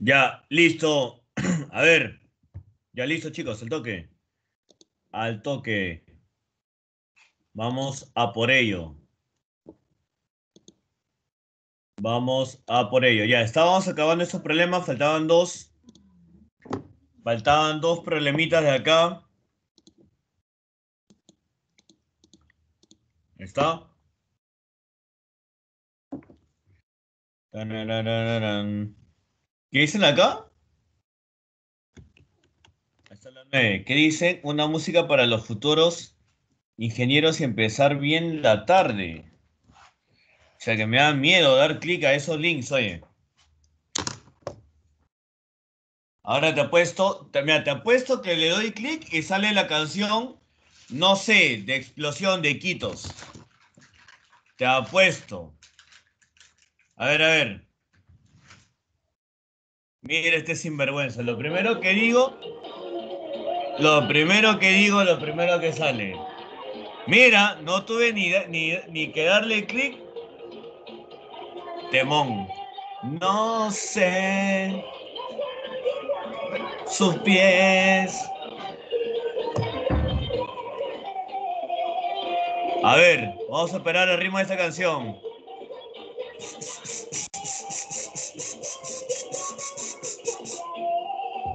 Ya, listo. A ver. Ya listo, chicos, al toque. Al toque. Vamos a por ello. Vamos a por ello. Ya, estábamos acabando estos problemas. Faltaban dos. Faltaban dos problemitas de acá. ¿Está? ¿Qué dicen acá? ¿Qué dicen? Una música para los futuros ingenieros y empezar bien la tarde. O sea que me da miedo dar clic a esos links, oye. Ahora te apuesto, te, mira, te apuesto que le doy clic y sale la canción, no sé, de explosión de Quitos. Te apuesto. A ver, a ver. Mira, este sinvergüenza. Lo primero que digo, lo primero que digo, lo primero que sale. Mira, no tuve ni, ni, ni que darle clic. Temón. No sé sus pies. A ver, vamos a esperar el ritmo de esta canción.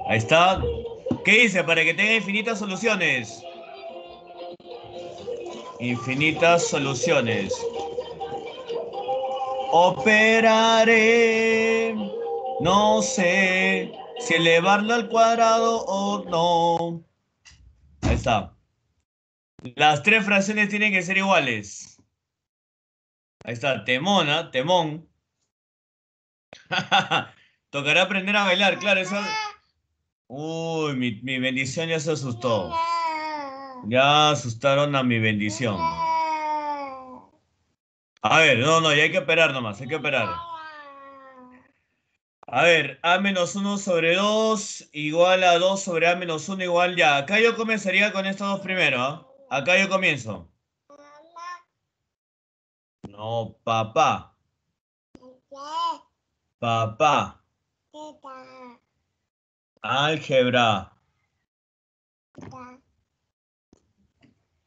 Ahí está. ¿Qué dice? Para que tenga infinitas soluciones. Infinitas soluciones. Operaré. No sé si elevarlo al cuadrado o no. Ahí está. Las tres fracciones tienen que ser iguales. Ahí está, temona, temón. ¿ah? Tocará aprender a bailar, claro, eso. Uy, mi, bendición ya se asustó. Ya asustaron a mi bendición. A ver, no, no, ya hay que operar nomás, hay que operar. A ver, A menos 1 sobre 2 igual a 2 sobre A menos 1 igual ya. Acá yo comenzaría con estos dos primero. ¿ah? Acá yo comienzo. No, papá. Papá. Álgebra.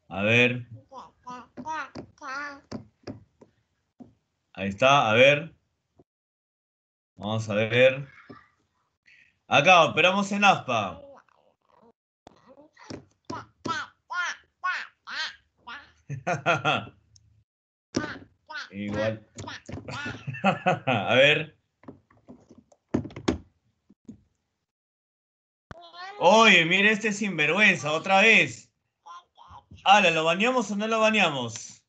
A ver. Ahí está, a ver. Vamos a ver. Acá operamos en ASPA. Igual. a ver. Oye, mire este sinvergüenza, otra vez. Ala, ¿lo bañamos o no lo bañamos?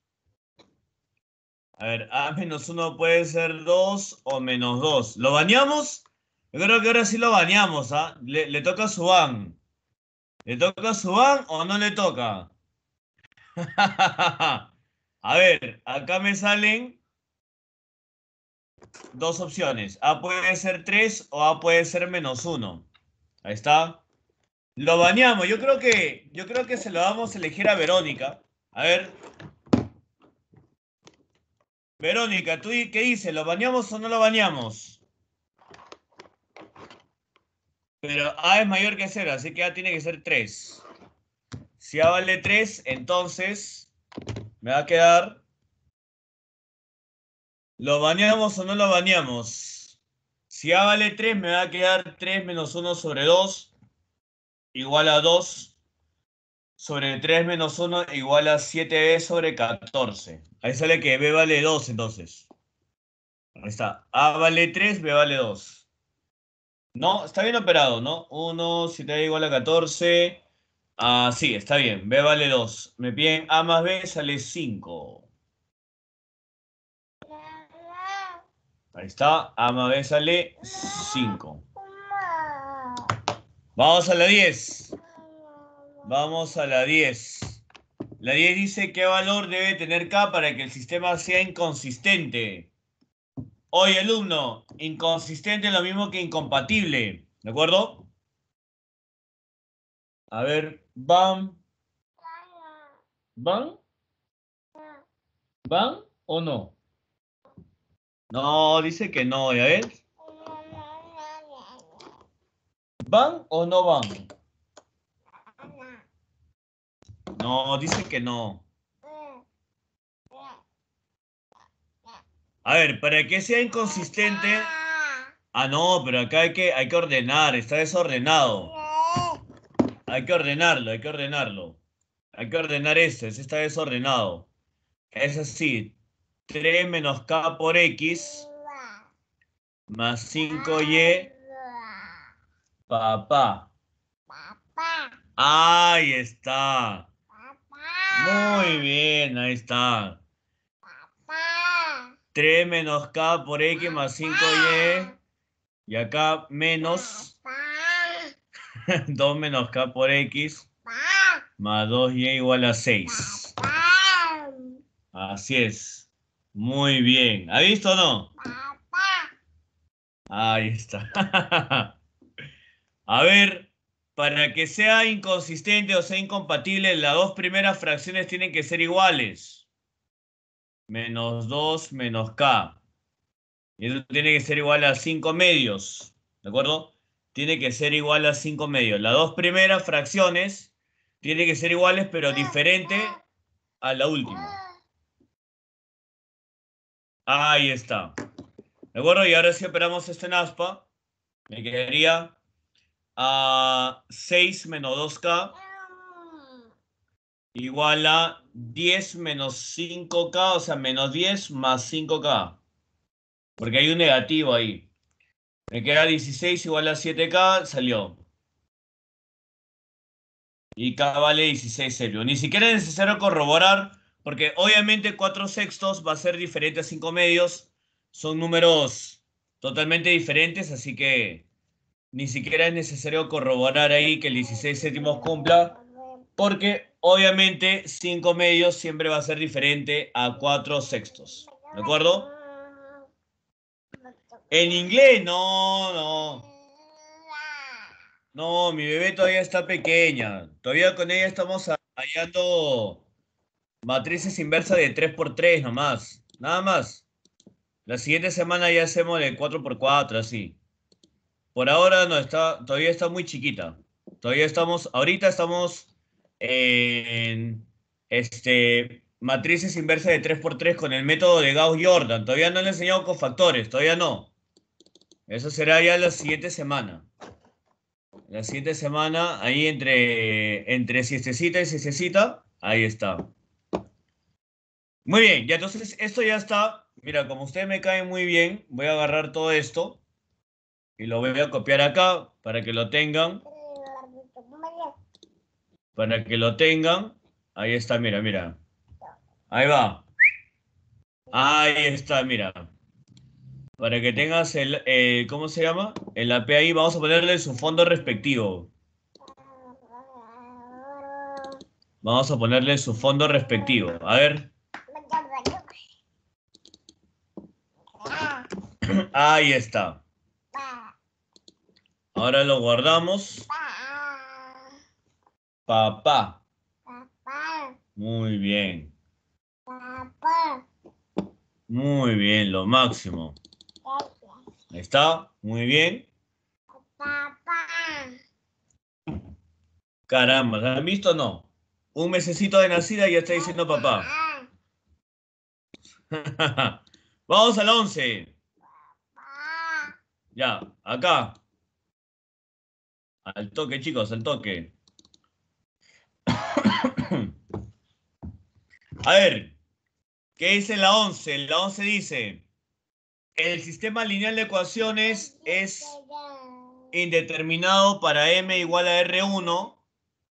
A ver, A menos uno puede ser dos o menos dos. ¿Lo bañamos? Yo creo que ahora sí lo bañamos, ¿ah? Le, le toca a Subán. ¿Le toca a Subán o no le toca? a ver, acá me salen dos opciones. A puede ser tres o A puede ser menos uno. Ahí está. Lo bañamos. Yo creo que, yo creo que se lo vamos a elegir a Verónica. A ver. Verónica, ¿tú qué dices? ¿Lo bañamos o no lo bañamos? Pero A es mayor que 0, así que A tiene que ser 3. Si A vale 3, entonces me va a quedar... ¿Lo bañamos o no lo bañamos? Si A vale 3, me va a quedar 3 menos 1 sobre 2 igual a 2 sobre 3 menos 1 igual a 7b sobre 14. Ahí sale que b vale 2 entonces. Ahí está. A vale 3, B vale 2. No, está bien operado, ¿no? 1, 7 b igual a 14. Ah, sí, está bien. B vale 2. Me piden A más B, sale 5. Ahí está. A más B sale 5. Vamos a la 10. Vamos a la 10. La 10 dice qué valor debe tener K para que el sistema sea inconsistente. Oye, alumno, inconsistente es lo mismo que incompatible. ¿De acuerdo? A ver, ¿van? ¿Van? ¿Van o no? No, dice que no, ¿ya ves? ¿Van o no van? No, dice que no. A ver, para que sea inconsistente. Ah, no, pero acá hay que, hay que ordenar, está desordenado. Hay que ordenarlo, hay que ordenarlo. Hay que ordenar esto, ese está desordenado. Es así, 3 menos k por x más 5y Papá. Papá. Ahí está. Papá. Muy bien, ahí está. Papá. 3 menos K por X más 5Y. Y acá menos. 2 menos K por X. Más 2Y igual a 6. Así es. Muy bien. ¿Ha visto o no? Ahí está. A ver, para que sea inconsistente o sea incompatible, las dos primeras fracciones tienen que ser iguales. Menos 2 menos k. Y eso tiene que ser igual a 5 medios. ¿De acuerdo? Tiene que ser igual a 5 medios. Las dos primeras fracciones tienen que ser iguales, pero diferente a la última. Ahí está. ¿De acuerdo? Y ahora si operamos este en aspa, me quedaría a 6 menos 2K igual a 10 menos 5K, o sea, menos 10 más 5K. Porque hay un negativo ahí. Me queda 16 igual a 7K, salió. Y K vale 16 serio. Ni siquiera es necesario corroborar, porque obviamente 4 sextos va a ser diferente a 5 medios. Son números totalmente diferentes, así que ni siquiera es necesario corroborar ahí que el 16 séptimos cumpla, porque obviamente 5 medios siempre va a ser diferente a 4 sextos. ¿De acuerdo? En inglés, no, no. No, mi bebé todavía está pequeña. Todavía con ella estamos hallando matrices inversas de 3x3 nomás. Nada más. La siguiente semana ya hacemos de 4x4, así por ahora no está, todavía está muy chiquita. Todavía estamos, ahorita estamos en este, matrices inversas de 3x3 con el método de Gauss-Jordan. Todavía no le he enseñado cofactores, todavía no. Eso será ya la siguiente semana. La siguiente semana, ahí entre, entre siestecita y siestecita, ahí está. Muy bien, ya entonces esto ya está. Mira, como ustedes me caen muy bien, voy a agarrar todo esto y lo voy a copiar acá para que lo tengan. Para que lo tengan. Ahí está, mira, mira. Ahí va. Ahí está, mira. Para que tengas el, eh, ¿cómo se llama? El API, vamos a ponerle su fondo respectivo. Vamos a ponerle su fondo respectivo. A ver. Ahí está. Ah. Ahora lo guardamos. Papá. Papá. Muy bien. Papá. Muy bien, lo máximo. Ahí está, muy bien. Papá. Caramba, ¿la han visto o no? Un mesecito de nacida y ya está diciendo papá. Vamos al Papá. Ya, acá. Al toque, chicos, al toque. A ver, ¿qué dice la 11? La 11 dice, el sistema lineal de ecuaciones es indeterminado para m igual a r1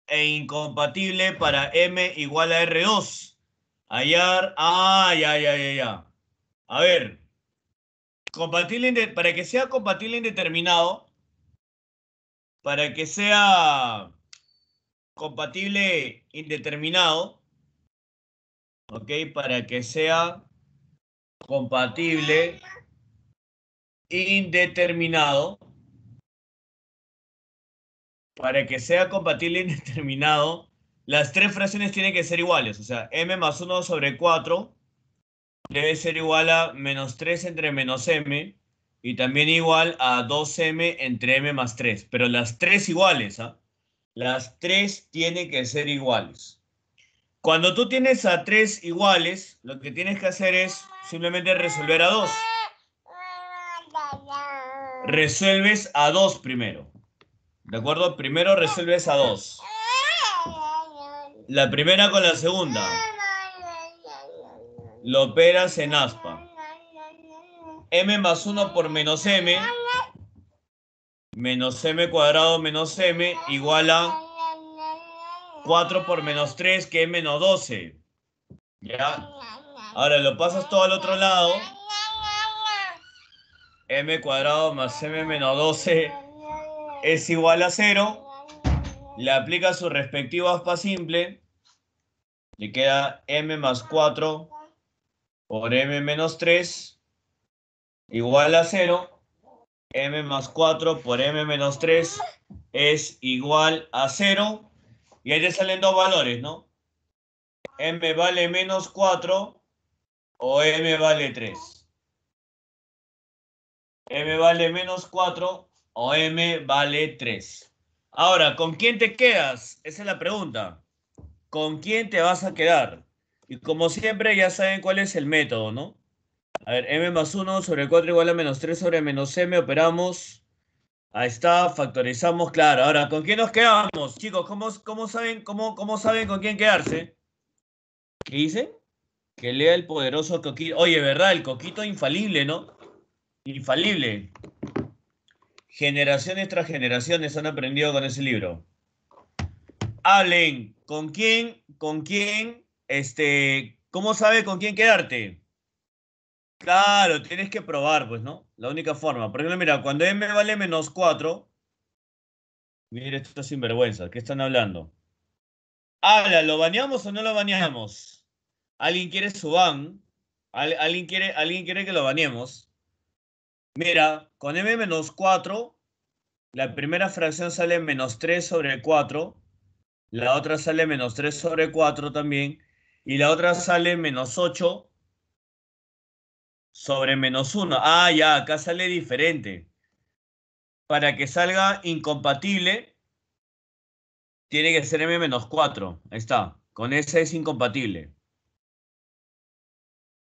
e incompatible para m igual a r2. Hallar, ah, ya, ya, ya, A ver, compatible, para que sea compatible indeterminado, para que sea compatible indeterminado, ¿ok? Para que sea compatible indeterminado, para que sea compatible indeterminado, las tres fracciones tienen que ser iguales, o sea, m más 1 sobre 4 debe ser igual a menos 3 entre menos m, y también igual a 2m entre m más 3, pero las tres iguales, ¿ah? Las tres tienen que ser iguales. Cuando tú tienes a tres iguales, lo que tienes que hacer es simplemente resolver a 2. Resuelves a dos primero. ¿De acuerdo? Primero resuelves a 2. La primera con la segunda. Lo operas en aspa m más 1 por menos m, menos m cuadrado menos m igual a 4 por menos 3, que es menos 12. ¿Ya? Ahora lo pasas todo al otro lado. m cuadrado más m menos 12 es igual a 0. Le aplica su respectivo aspa simple. Le queda m más 4 por m menos 3 igual a 0, m más 4 por m menos 3 es igual a 0. Y ahí te salen dos valores, ¿no? m vale menos 4 o m vale 3. m vale menos 4 o m vale 3. Ahora, ¿con quién te quedas? Esa es la pregunta. ¿Con quién te vas a quedar? Y como siempre ya saben cuál es el método, ¿no? A ver, m más 1 sobre 4 igual a menos 3 sobre menos m, operamos. Ahí está, factorizamos, claro. Ahora, ¿con quién nos quedamos? Chicos, ¿cómo, cómo saben, cómo, cómo saben con quién quedarse? ¿Qué dice? Que lea el poderoso Coquito. Oye, ¿verdad? El Coquito infalible, ¿no? Infalible. Generaciones tras generaciones han aprendido con ese libro. Hablen, ¿con quién, con quién, este, cómo sabe con quién quedarte? Claro, tienes que probar, pues, ¿no? La única forma. Por ejemplo, mira, cuando m vale menos 4, mira esto sin sinvergüenza. ¿qué están hablando? Habla, ¿lo baneamos o no lo baneamos? ¿Alguien quiere su ban? alguien, quiere, ¿Alguien quiere que lo baneemos? Mira, con m menos 4, la primera fracción sale menos 3 sobre 4, la otra sale menos 3 sobre 4 también, y la otra sale menos 8 sobre menos 1. Ah, ya, acá sale diferente. Para que salga incompatible, tiene que ser m menos 4. Ahí está. Con s es incompatible.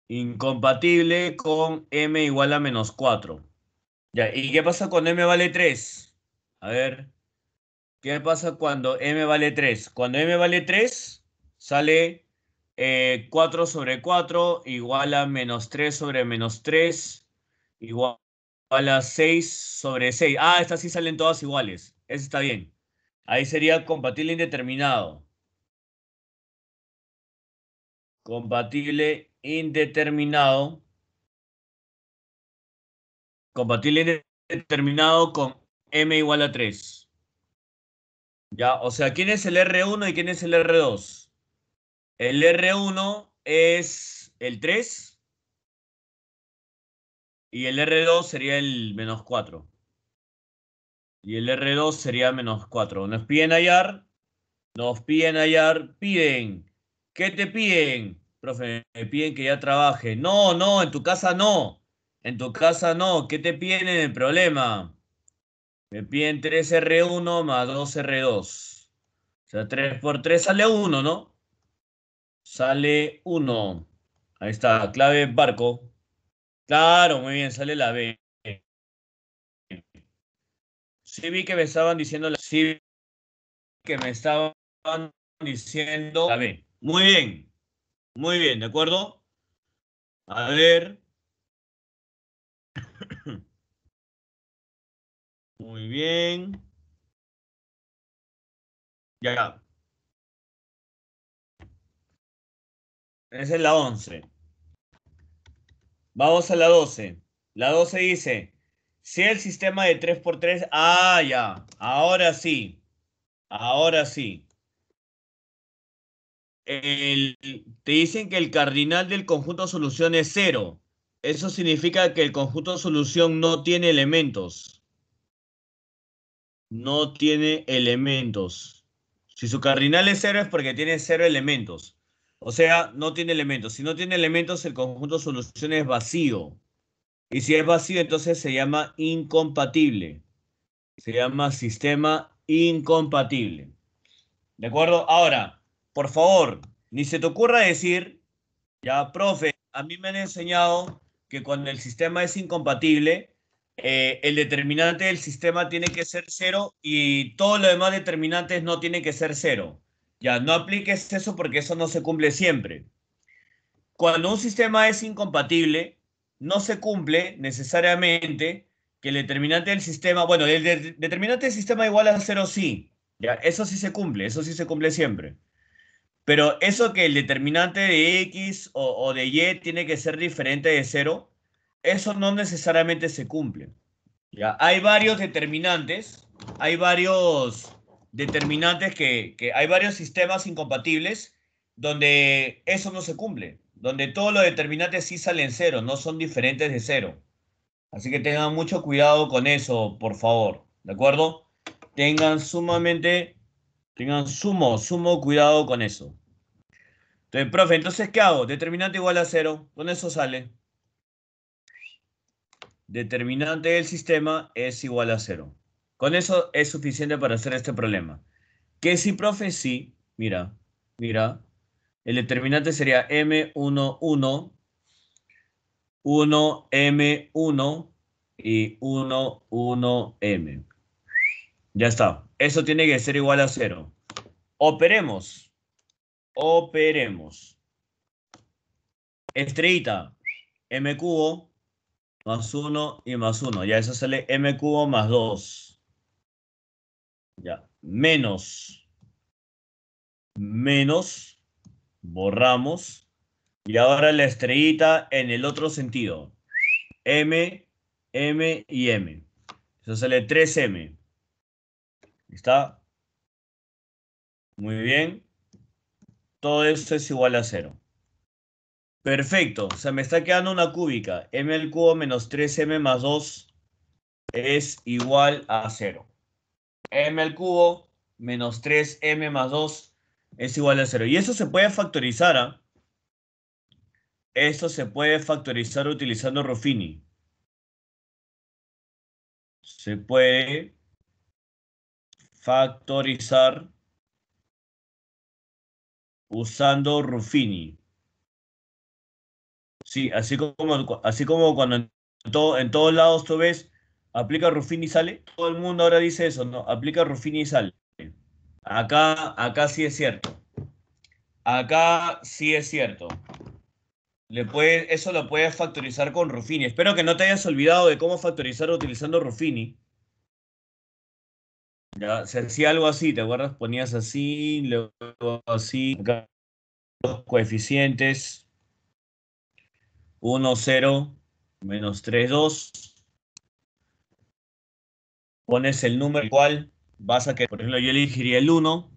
Incompatible con m igual a menos 4. Ya, ¿y qué pasa cuando m vale 3? A ver, ¿qué pasa cuando m vale 3? Cuando m vale 3, sale 4 eh, sobre 4 igual a menos 3 sobre menos 3 igual a 6 sobre 6. Ah, estas sí salen todas iguales. Eso está bien. Ahí sería compatible indeterminado. Compatible indeterminado. Compatible indeterminado con m igual a 3. Ya, o sea, ¿quién es el R1 y quién es el R2? El R1 es el 3 y el R2 sería el menos 4. Y el R2 sería menos 4. Nos piden hallar, nos piden hallar, piden. ¿Qué te piden? Profe, me piden que ya trabaje. No, no, en tu casa no. En tu casa no. ¿Qué te piden en el problema? Me piden 3R1 más 2R2. O sea, 3 por 3 sale 1, ¿no? Sale uno. Ahí está, clave barco. Claro, muy bien, sale la B. Sí vi que me estaban diciendo la sí que me estaban diciendo la B. Muy bien. Muy bien, ¿de acuerdo? A ver. Muy bien. ya. Esa es la 11. Vamos a la 12. La 12 dice, si el sistema de 3x3, ah, ya, ahora sí, ahora sí. te dicen que el cardinal del conjunto solución es cero. Eso significa que el conjunto solución no tiene elementos. No tiene elementos. Si su cardinal es cero es porque tiene cero elementos. O sea, no tiene elementos. Si no tiene elementos, el conjunto de soluciones es vacío. Y si es vacío, entonces se llama incompatible. Se llama sistema incompatible. ¿De acuerdo? Ahora, por favor, ni se te ocurra decir, ya, profe, a mí me han enseñado que cuando el sistema es incompatible, eh, el determinante del sistema tiene que ser cero y todos los demás determinantes no tienen que ser cero. Ya, no apliques eso porque eso no se cumple siempre. Cuando un sistema es incompatible, no se cumple necesariamente que el determinante del sistema, bueno, el determinante del sistema igual a cero sí, ya, eso sí se cumple, eso sí se cumple siempre. Pero eso que el determinante de X o, o de Y tiene que ser diferente de cero, eso no necesariamente se cumple. Ya, hay varios determinantes, hay varios determinantes que, hay varios sistemas incompatibles donde eso no se cumple, donde todos los determinantes sí salen cero, no son diferentes de cero. Así que tengan mucho cuidado con eso, por favor, ¿de acuerdo? Tengan sumamente, tengan sumo, sumo cuidado con eso. Entonces, profe, entonces, ¿qué hago? Determinante igual a cero, con eso sale. Determinante del sistema es igual a cero. Con eso es suficiente para hacer este problema. Que si, profe, sí, mira, mira, el determinante sería M11, 1M1 y 11M. Ya está. Eso tiene que ser igual a cero. Operemos. Operemos. Estrellita. M cubo más 1 y más 1. Ya eso sale M cubo más 2 ya, menos, menos, borramos. Y ahora la estrellita en el otro sentido. M, M y M. Eso sale 3M. ¿Está? Muy bien. Todo esto es igual a cero. Perfecto. O sea, me está quedando una cúbica. M al cubo menos 3M más 2 es igual a cero m al cubo menos 3m más 2 es igual a 0. Y eso se puede factorizar, ¿ah? Eso se puede factorizar utilizando Ruffini. Se puede factorizar usando Ruffini. Sí, así como, así como cuando en, en todos lados tú ves aplica Ruffini y sale. Todo el mundo ahora dice eso, ¿no? Aplica Ruffini y sale. Acá, acá sí es cierto. Acá sí es cierto. Le puede, eso lo puedes factorizar con Ruffini. Espero que no te hayas olvidado de cómo factorizar utilizando Ruffini. Ya, se hacía algo así, ¿te acuerdas? Ponías así, luego así, acá, los coeficientes. 1, 0, menos 3, 2 pones el número igual cual vas a que, Por ejemplo, yo elegiría el 1,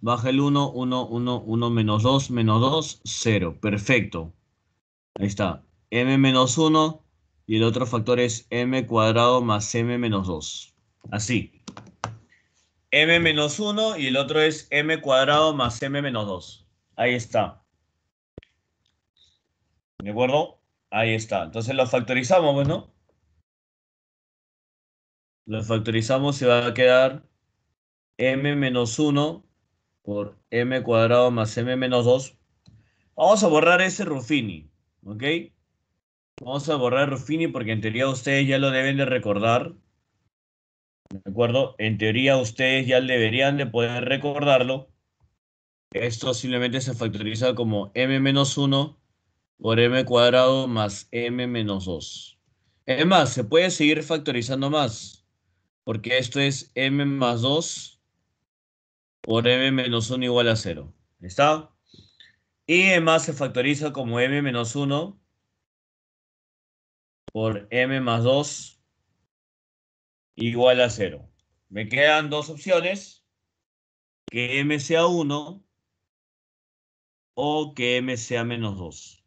baja el 1, 1, 1, 1, menos 2, menos 2, 0. Perfecto. Ahí está. m menos 1 y el otro factor es m cuadrado más m menos 2. Así. m menos 1 y el otro es m cuadrado más m menos 2. Ahí está. ¿De acuerdo? Ahí está. Entonces lo factorizamos, bueno lo factorizamos y va a quedar m menos 1 por m cuadrado más m menos 2. Vamos a borrar ese Ruffini, ¿ok? Vamos a borrar Ruffini porque en teoría ustedes ya lo deben de recordar. ¿De acuerdo? En teoría ustedes ya deberían de poder recordarlo. Esto simplemente se factoriza como m menos 1 por m cuadrado más m menos 2. Es más, se puede seguir factorizando más porque esto es m más 2 por m menos 1 igual a 0. ¿Está? Y además se factoriza como m menos 1 por m más 2 igual a 0. Me quedan dos opciones, que m sea 1 o que m sea menos 2.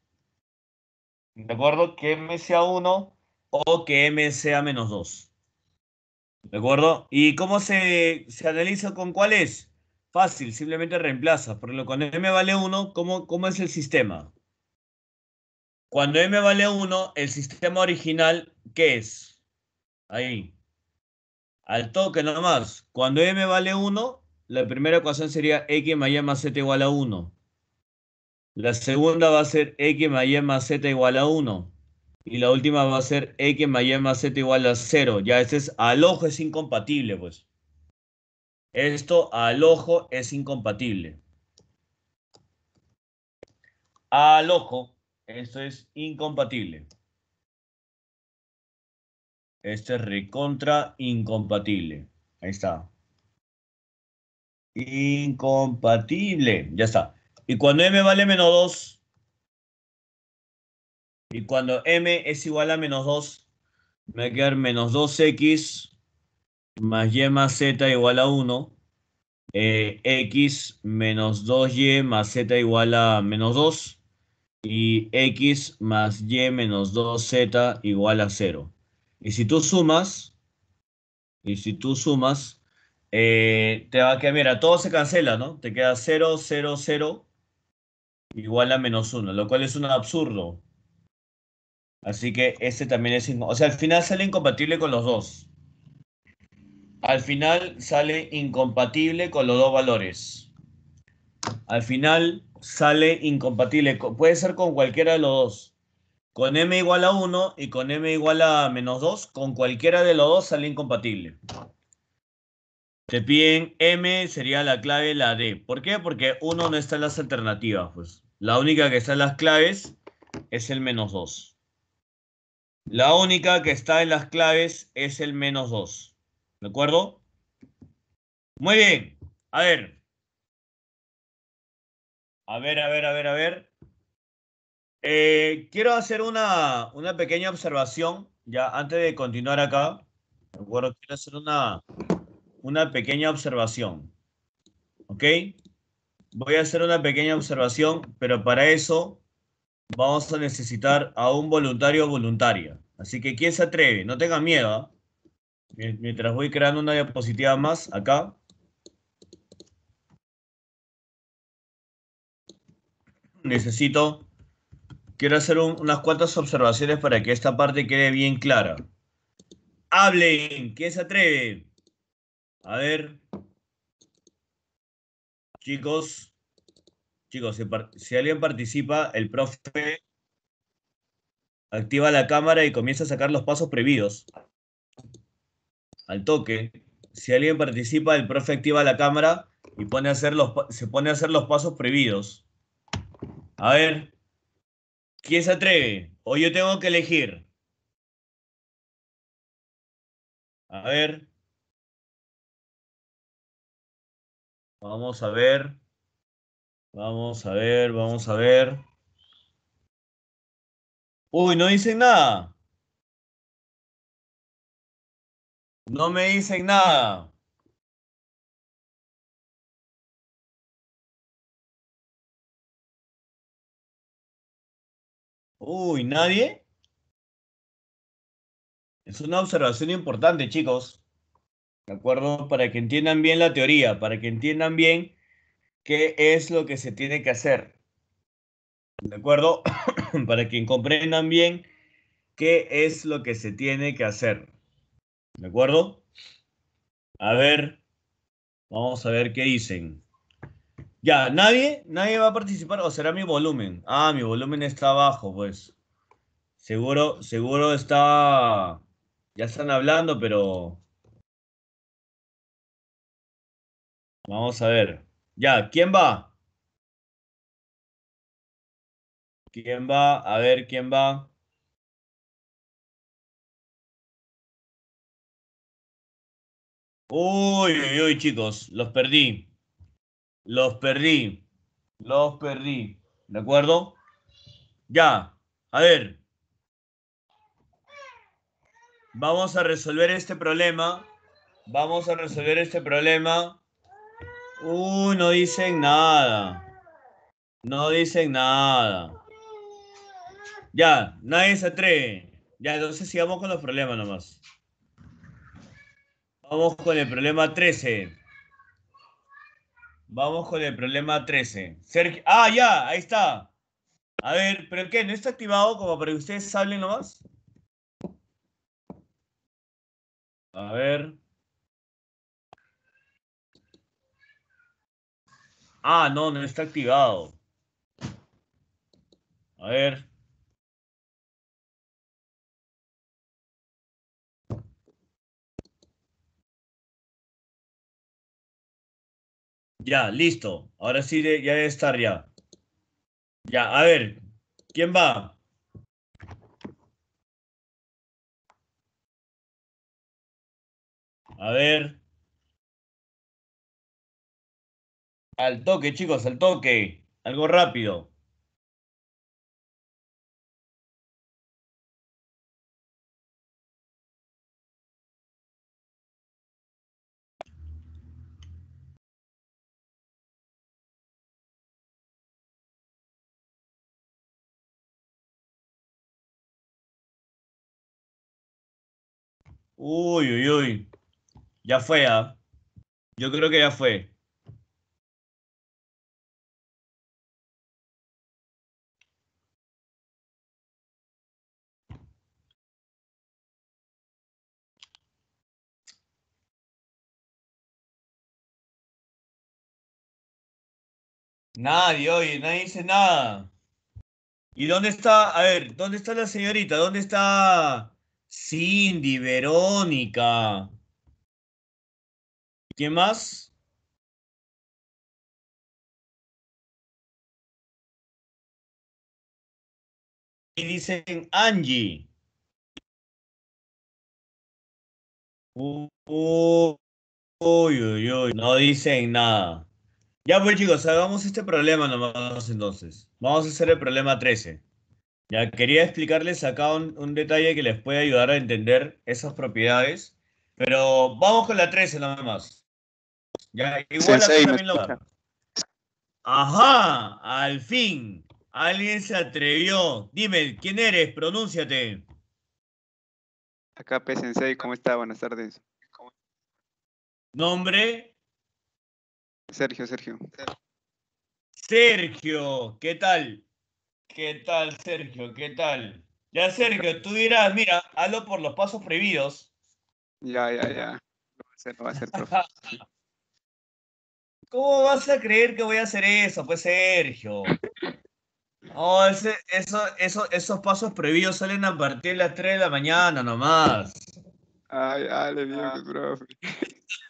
¿De acuerdo? Que m sea 1 o que m sea menos 2. ¿De acuerdo? ¿Y cómo se, se analiza con cuál es? Fácil, simplemente reemplaza. Por lo cuando m vale 1, ¿cómo, ¿cómo es el sistema? Cuando m vale 1, el sistema original, ¿qué es? Ahí. Al toque nomás. Cuando m vale 1, la primera ecuación sería x más y más z igual a 1. La segunda va a ser x más y más z igual a 1. Y la última va a ser X más Y más Z igual a 0. Ya este es al ojo es incompatible, pues. Esto al ojo es incompatible. Al ojo, esto es incompatible. Este es recontra incompatible. Ahí está. Incompatible. Ya está. Y cuando m vale menos 2, y cuando m es igual a menos 2, me va a quedar menos 2x más y más z igual a 1. Eh, x menos 2y más z igual a menos 2. Y x más y menos 2z igual a 0. Y si tú sumas, y si tú sumas, eh, te va a quedar, mira, todo se cancela, ¿no? Te queda 0, 0, 0 igual a menos 1, lo cual es un absurdo, Así que este también es O sea, al final sale incompatible con los dos. Al final sale incompatible con los dos valores. Al final sale incompatible. Puede ser con cualquiera de los dos. Con m igual a 1 y con m igual a menos 2, con cualquiera de los dos sale incompatible. Te piden m, sería la clave la d. ¿Por qué? Porque 1 no está en las alternativas. Pues. La única que está en las claves es el menos 2. La única que está en las claves es el menos 2. ¿De acuerdo? Muy bien. A ver. A ver, a ver, a ver, a ver. Eh, quiero hacer una, pequeña observación, ya antes de continuar acá. ¿De acuerdo? Quiero hacer una, una pequeña observación. ¿Ok? Voy a hacer una pequeña observación, pero para eso vamos a necesitar a un voluntario o voluntaria. Así que, ¿quién se atreve? No tenga miedo. ¿ah? Mientras voy creando una diapositiva más acá. Necesito, quiero hacer unas cuantas observaciones para que esta parte quede bien clara. Hablen, ¿quién se atreve? A ver. Chicos, si, alguien participa, el profe activa la cámara y comienza a sacar los pasos previdos. Al toque. Si alguien participa, el profe activa la cámara y se pone a hacer los pasos previdos. A ver, ¿quién se atreve? O yo tengo que elegir. A ver. Vamos a ver. Vamos a ver, vamos a ver. Uy, no dicen nada. No me dicen nada. Uy, ¿nadie? Es una observación importante, chicos. ¿De acuerdo? Para que entiendan bien la teoría, para que entiendan bien qué es lo que se tiene que hacer. ¿De acuerdo? Para que comprendan bien qué es lo que se tiene que hacer. ¿De acuerdo? A ver, vamos a ver qué dicen. Ya, nadie, nadie va a participar o será mi volumen. Ah, mi volumen está abajo, pues. Seguro, seguro está. Ya están hablando, pero. Vamos a ver. Ya, ¿quién va? ¿Quién va? A ver, ¿quién va? Uy, uy, uy, chicos, los perdí. Los perdí. Los perdí. ¿De acuerdo? Ya, a ver. Vamos a resolver este problema. Vamos a resolver este problema Uh, no dicen nada. No dicen nada. Ya, nadie se atreve. Ya, entonces sigamos con los problemas nomás. Vamos con el problema 13. Vamos con el problema 13. ah, ya, ahí está. A ver, ¿pero qué? ¿No está activado como para que ustedes hablen nomás? A ver. Ah, no, no está activado. A ver. Ya, listo. Ahora sí ya debe estar ya. Ya, a ver, ¿quién va? A ver. Al toque, chicos, al toque. Algo rápido. Uy, uy, uy. Ya fue, ¿ah? Yo creo que ya fue. Nadie, oye, nadie dice nada. ¿Y dónde está? A ver, ¿dónde está la señorita? ¿Dónde está Cindy, Verónica? ¿Quién más? Y dicen Angie. Uy, uy, uy, no dicen nada. Ya pues chicos, hagamos este problema nomás entonces. Vamos a hacer el problema 13. Ya quería explicarles acá un, detalle que les puede ayudar a entender esas propiedades. Pero vamos con la 13 nomás. Ya, igual la también lo... Ajá, al fin. Alguien se atrevió. Dime, ¿quién eres? Pronúnciate. Acá P. Sensei, ¿cómo está? Buenas tardes. ¿Nombre? Sergio, Sergio. Sergio, ¿qué tal? ¿Qué tal, Sergio? ¿Qué tal? Ya, Sergio, tú dirás, mira, hazlo por los pasos prohibidos. Ya, ya, ya. Lo va a hacer, lo va a hacer, profe. ¿Cómo vas a creer que voy a hacer eso, pues, Sergio? Oh, ese, eso, eso, esos pasos prohibidos salen a partir de las 3 de la mañana nomás. Ay, dale, ah. profe.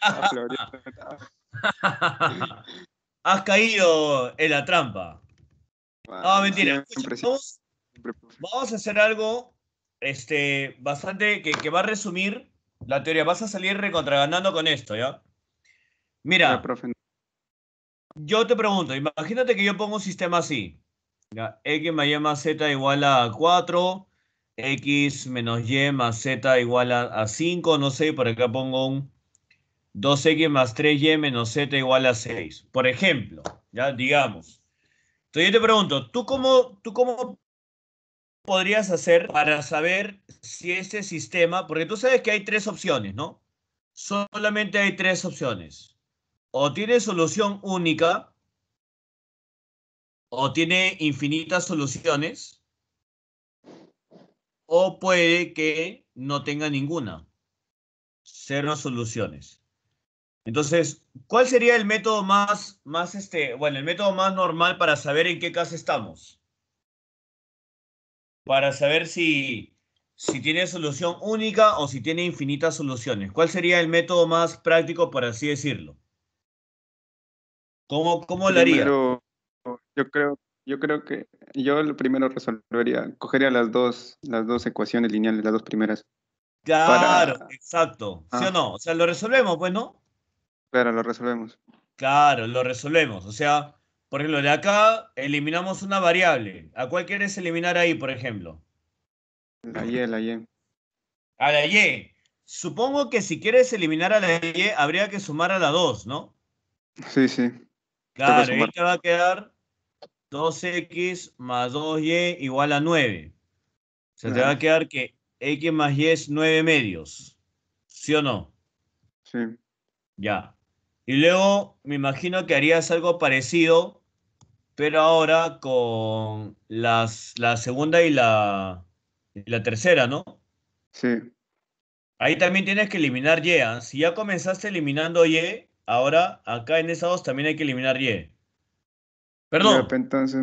Has caído en la trampa. no, mentira. vamos, a hacer algo este, bastante que, va a resumir la teoría. Vas a salir recontraganando con esto, ¿ya? Mira, yo te pregunto, imagínate que yo pongo un sistema así. X más Y más Z igual a 4, X menos Y más Z igual a 5, no sé, por acá pongo un 2x más 3y menos z igual a 6. Por ejemplo, ya digamos. Entonces yo te pregunto, ¿tú cómo, tú cómo podrías hacer para saber si ese sistema, porque tú sabes que hay tres opciones, ¿no? Solamente hay tres opciones. O tiene solución única, o tiene infinitas soluciones, o puede que no tenga ninguna. Cero soluciones. Entonces, ¿cuál sería el método más, más este, bueno, el método más normal para saber en qué caso estamos? Para saber si, si tiene solución única o si tiene infinitas soluciones. ¿Cuál sería el método más práctico, por así decirlo? ¿Cómo, lo haría? yo creo, yo creo que yo lo primero resolvería, cogería las dos, las dos ecuaciones lineales, las dos primeras. Claro, exacto. ¿Sí o ah. no? O sea, lo resolvemos, bueno. Pues, Claro, lo resolvemos. Claro, lo resolvemos. O sea, por ejemplo, de acá eliminamos una variable. ¿A cuál quieres eliminar ahí, por ejemplo? La Y, la Y. A la Y. Supongo que si quieres eliminar a la Y, habría que sumar a la 2, ¿no? Sí, sí. Claro, ahí te va a quedar 2x más 2y igual a 9. O sea, te va a quedar que x más y es 9 medios. ¿Sí o no? Sí. Ya. Y luego me imagino que harías algo parecido, pero ahora con las, la segunda y la, la tercera, ¿no? Sí. Ahí también tienes que eliminar Y. ¿eh? Si ya comenzaste eliminando Y, ahora acá en esa dos también hay que eliminar Y. Perdón. Entonces...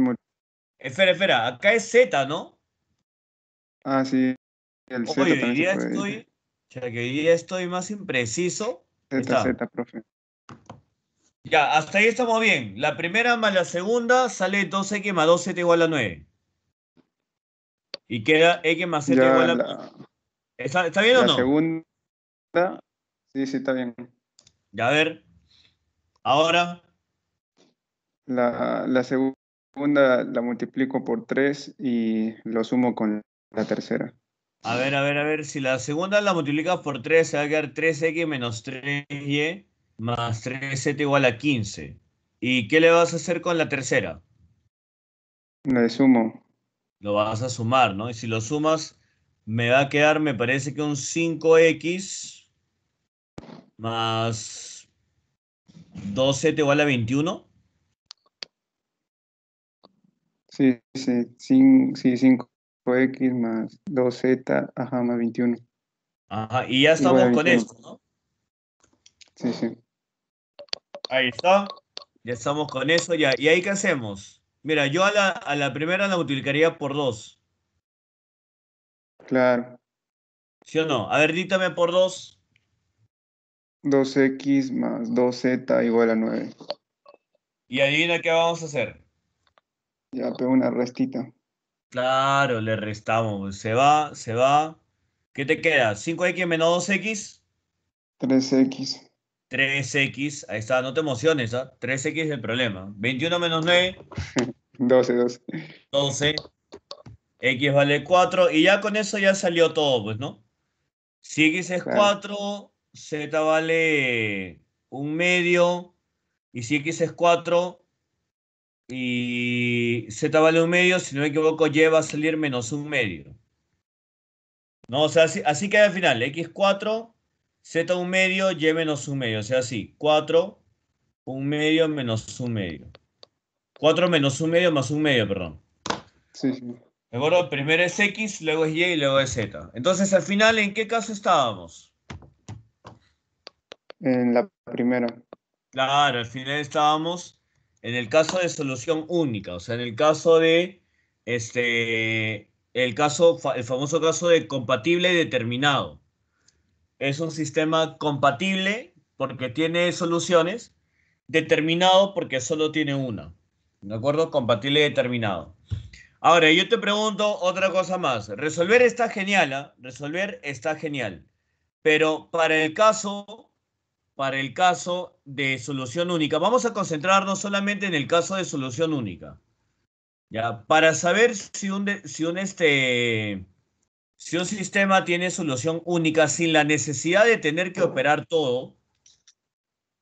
Espera, espera, acá es Z, ¿no? Ah, sí. Oye, estoy, o que hoy estoy más impreciso. Z, Z, profe. Ya, hasta ahí estamos bien. La primera más la segunda sale 2x más 2z igual a 9. Y queda x más z igual a... La... ¿Está, bien o no? segunda... Sí, sí, está bien. Ya, a ver. Ahora. La, la segunda la multiplico por 3 y lo sumo con la tercera. A ver, a ver, a ver. Si la segunda la multiplicas por 3, se va a quedar 3x menos 3y más 3z igual a 15. ¿Y qué le vas a hacer con la tercera? Le sumo. Lo vas a sumar, ¿no? Y si lo sumas, me va a quedar, me parece que un 5x más 2z igual a 21. Sí, sí, sí, 5x más 2z, ajá, más 21. Ajá, y ya estamos con esto, ¿no? Sí, sí. Ahí está. Ya estamos con eso. Ya. ¿Y ahí qué hacemos? Mira, yo a la, primera la multiplicaría por 2. Claro. ¿Sí o no? A ver, dítame por 2. 2x más 2z igual a 9. Y adivina qué vamos a hacer. Ya pego una restita. Claro, le restamos. Se va, se va. ¿Qué te queda? ¿5x menos 2x? 3x. 3x, ahí está, no te emociones, ¿ah? 3x es el problema. 21 menos 9. 12, 12. 12. X vale 4 y ya con eso ya salió todo, pues, ¿no? Si X es 4, Z vale un medio. Y si X es 4 y Z vale un medio, si no me equivoco, Y va a salir menos un medio. No, o sea, así, así queda al final. X4 Z un medio, Y menos un medio. O sea, así, 4, un medio menos un medio. 4 menos un medio más un medio, perdón. Sí, sí. ¿De Primero es X, luego es Y y luego es Z. Entonces, al final, ¿en qué caso estábamos? En la primera. Claro, al final estábamos en el caso de solución única, o sea, en el caso de, este, el caso, el famoso caso de compatible determinado es un sistema compatible porque tiene soluciones, determinado porque solo tiene una. ¿De acuerdo? Compatible determinado. Ahora, yo te pregunto otra cosa más. Resolver está genial, ¿eh? resolver está genial. Pero para el caso, para el caso de solución única, vamos a concentrarnos solamente en el caso de solución única. Ya, para saber si un, si un este, si un sistema tiene solución única sin la necesidad de tener que operar todo,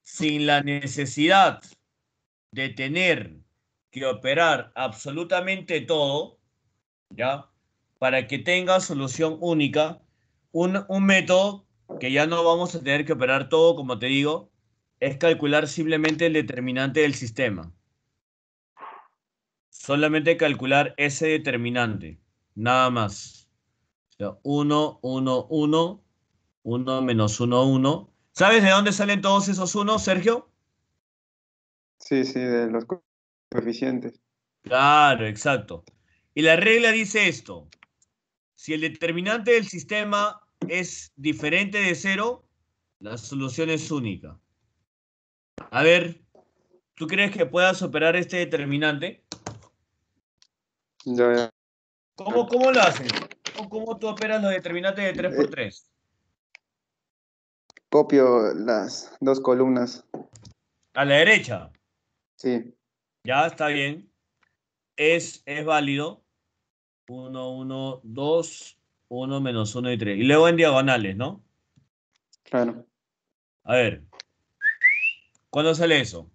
sin la necesidad de tener que operar absolutamente todo, ¿ya? Para que tenga solución única, un, un método que ya no vamos a tener que operar todo, como te digo, es calcular simplemente el determinante del sistema. Solamente calcular ese determinante, nada más. 1, 1, 1, 1 menos 1, 1. ¿Sabes de dónde salen todos esos unos, Sergio? Sí, sí, de los coeficientes. Claro, exacto. Y la regla dice esto. Si el determinante del sistema es diferente de 0, la solución es única. A ver, ¿tú crees que puedas operar este determinante? Ya, ya. ¿Cómo, ¿Cómo lo haces? cómo tú operas los determinantes de 3x3? Eh, Copio las dos columnas. ¿A la derecha? Sí. Ya está bien. Es, válido. 1, 1, 2, 1 menos 1 y 3. Y luego en diagonales, ¿no? Claro. A ver. ¿Cuándo sale eso?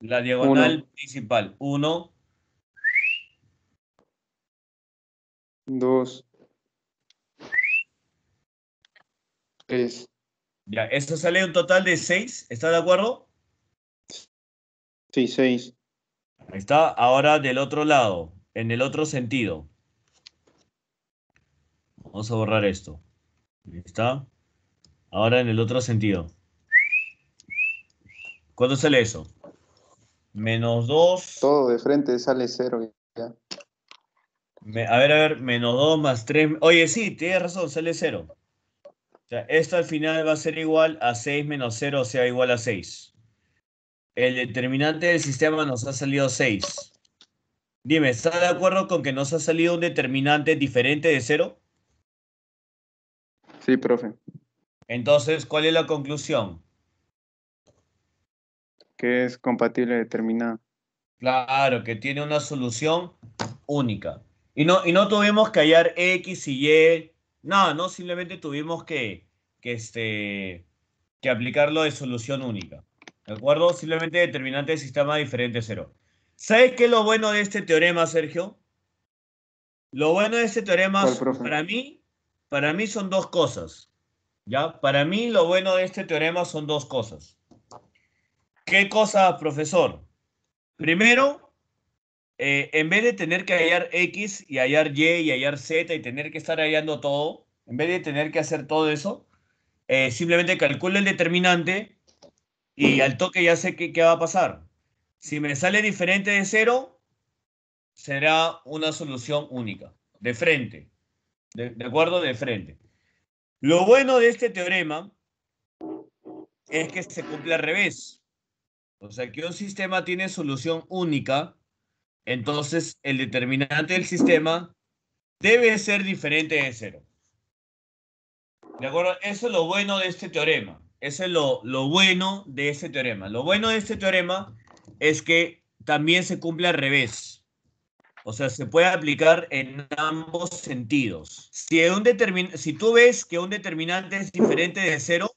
La diagonal principal. 1 dos, tres. Ya, eso sale un total de seis, ¿estás de acuerdo? Sí, seis. Ahí está, ahora del otro lado, en el otro sentido. Vamos a borrar esto. Ahí está. Ahora en el otro sentido. ¿Cuánto sale eso? Menos dos. Todo de frente sale 0 a ver, a ver, menos 2 más 3. Oye, sí, tienes razón, sale 0. O sea, esto al final va a ser igual a 6 menos 0, o sea, igual a 6. El determinante del sistema nos ha salido 6. Dime, ¿estás de acuerdo con que nos ha salido un determinante diferente de 0? Sí, profe. Entonces, ¿cuál es la conclusión? Que es compatible determinado. Claro, que tiene una solución única. Y no, tuvimos que hallar X y Y. No, no, simplemente tuvimos que, que, este, que aplicarlo de solución única. ¿De acuerdo? Simplemente determinante de sistema diferente cero. ¿Sabes qué es lo bueno de este teorema, Sergio? Lo bueno de este teorema, para mí, para mí son dos cosas. ¿Ya? Para mí lo bueno de este teorema son dos cosas. ¿Qué cosas, profesor? Primero, eh, en vez de tener que hallar X y hallar Y y hallar Z y tener que estar hallando todo, en vez de tener que hacer todo eso, eh, simplemente calculo el determinante y al toque ya sé qué, va a pasar. Si me sale diferente de cero, será una solución única, de frente. De, de, acuerdo? De frente. Lo bueno de este teorema es que se cumple al revés. O sea, que un sistema tiene solución única entonces, el determinante del sistema debe ser diferente de cero. ¿De acuerdo? Eso es lo bueno de este teorema. Eso es lo, bueno de este teorema. Lo bueno de este teorema es que también se cumple al revés. O sea, se puede aplicar en ambos sentidos. Si, un si tú ves que un determinante es diferente de cero,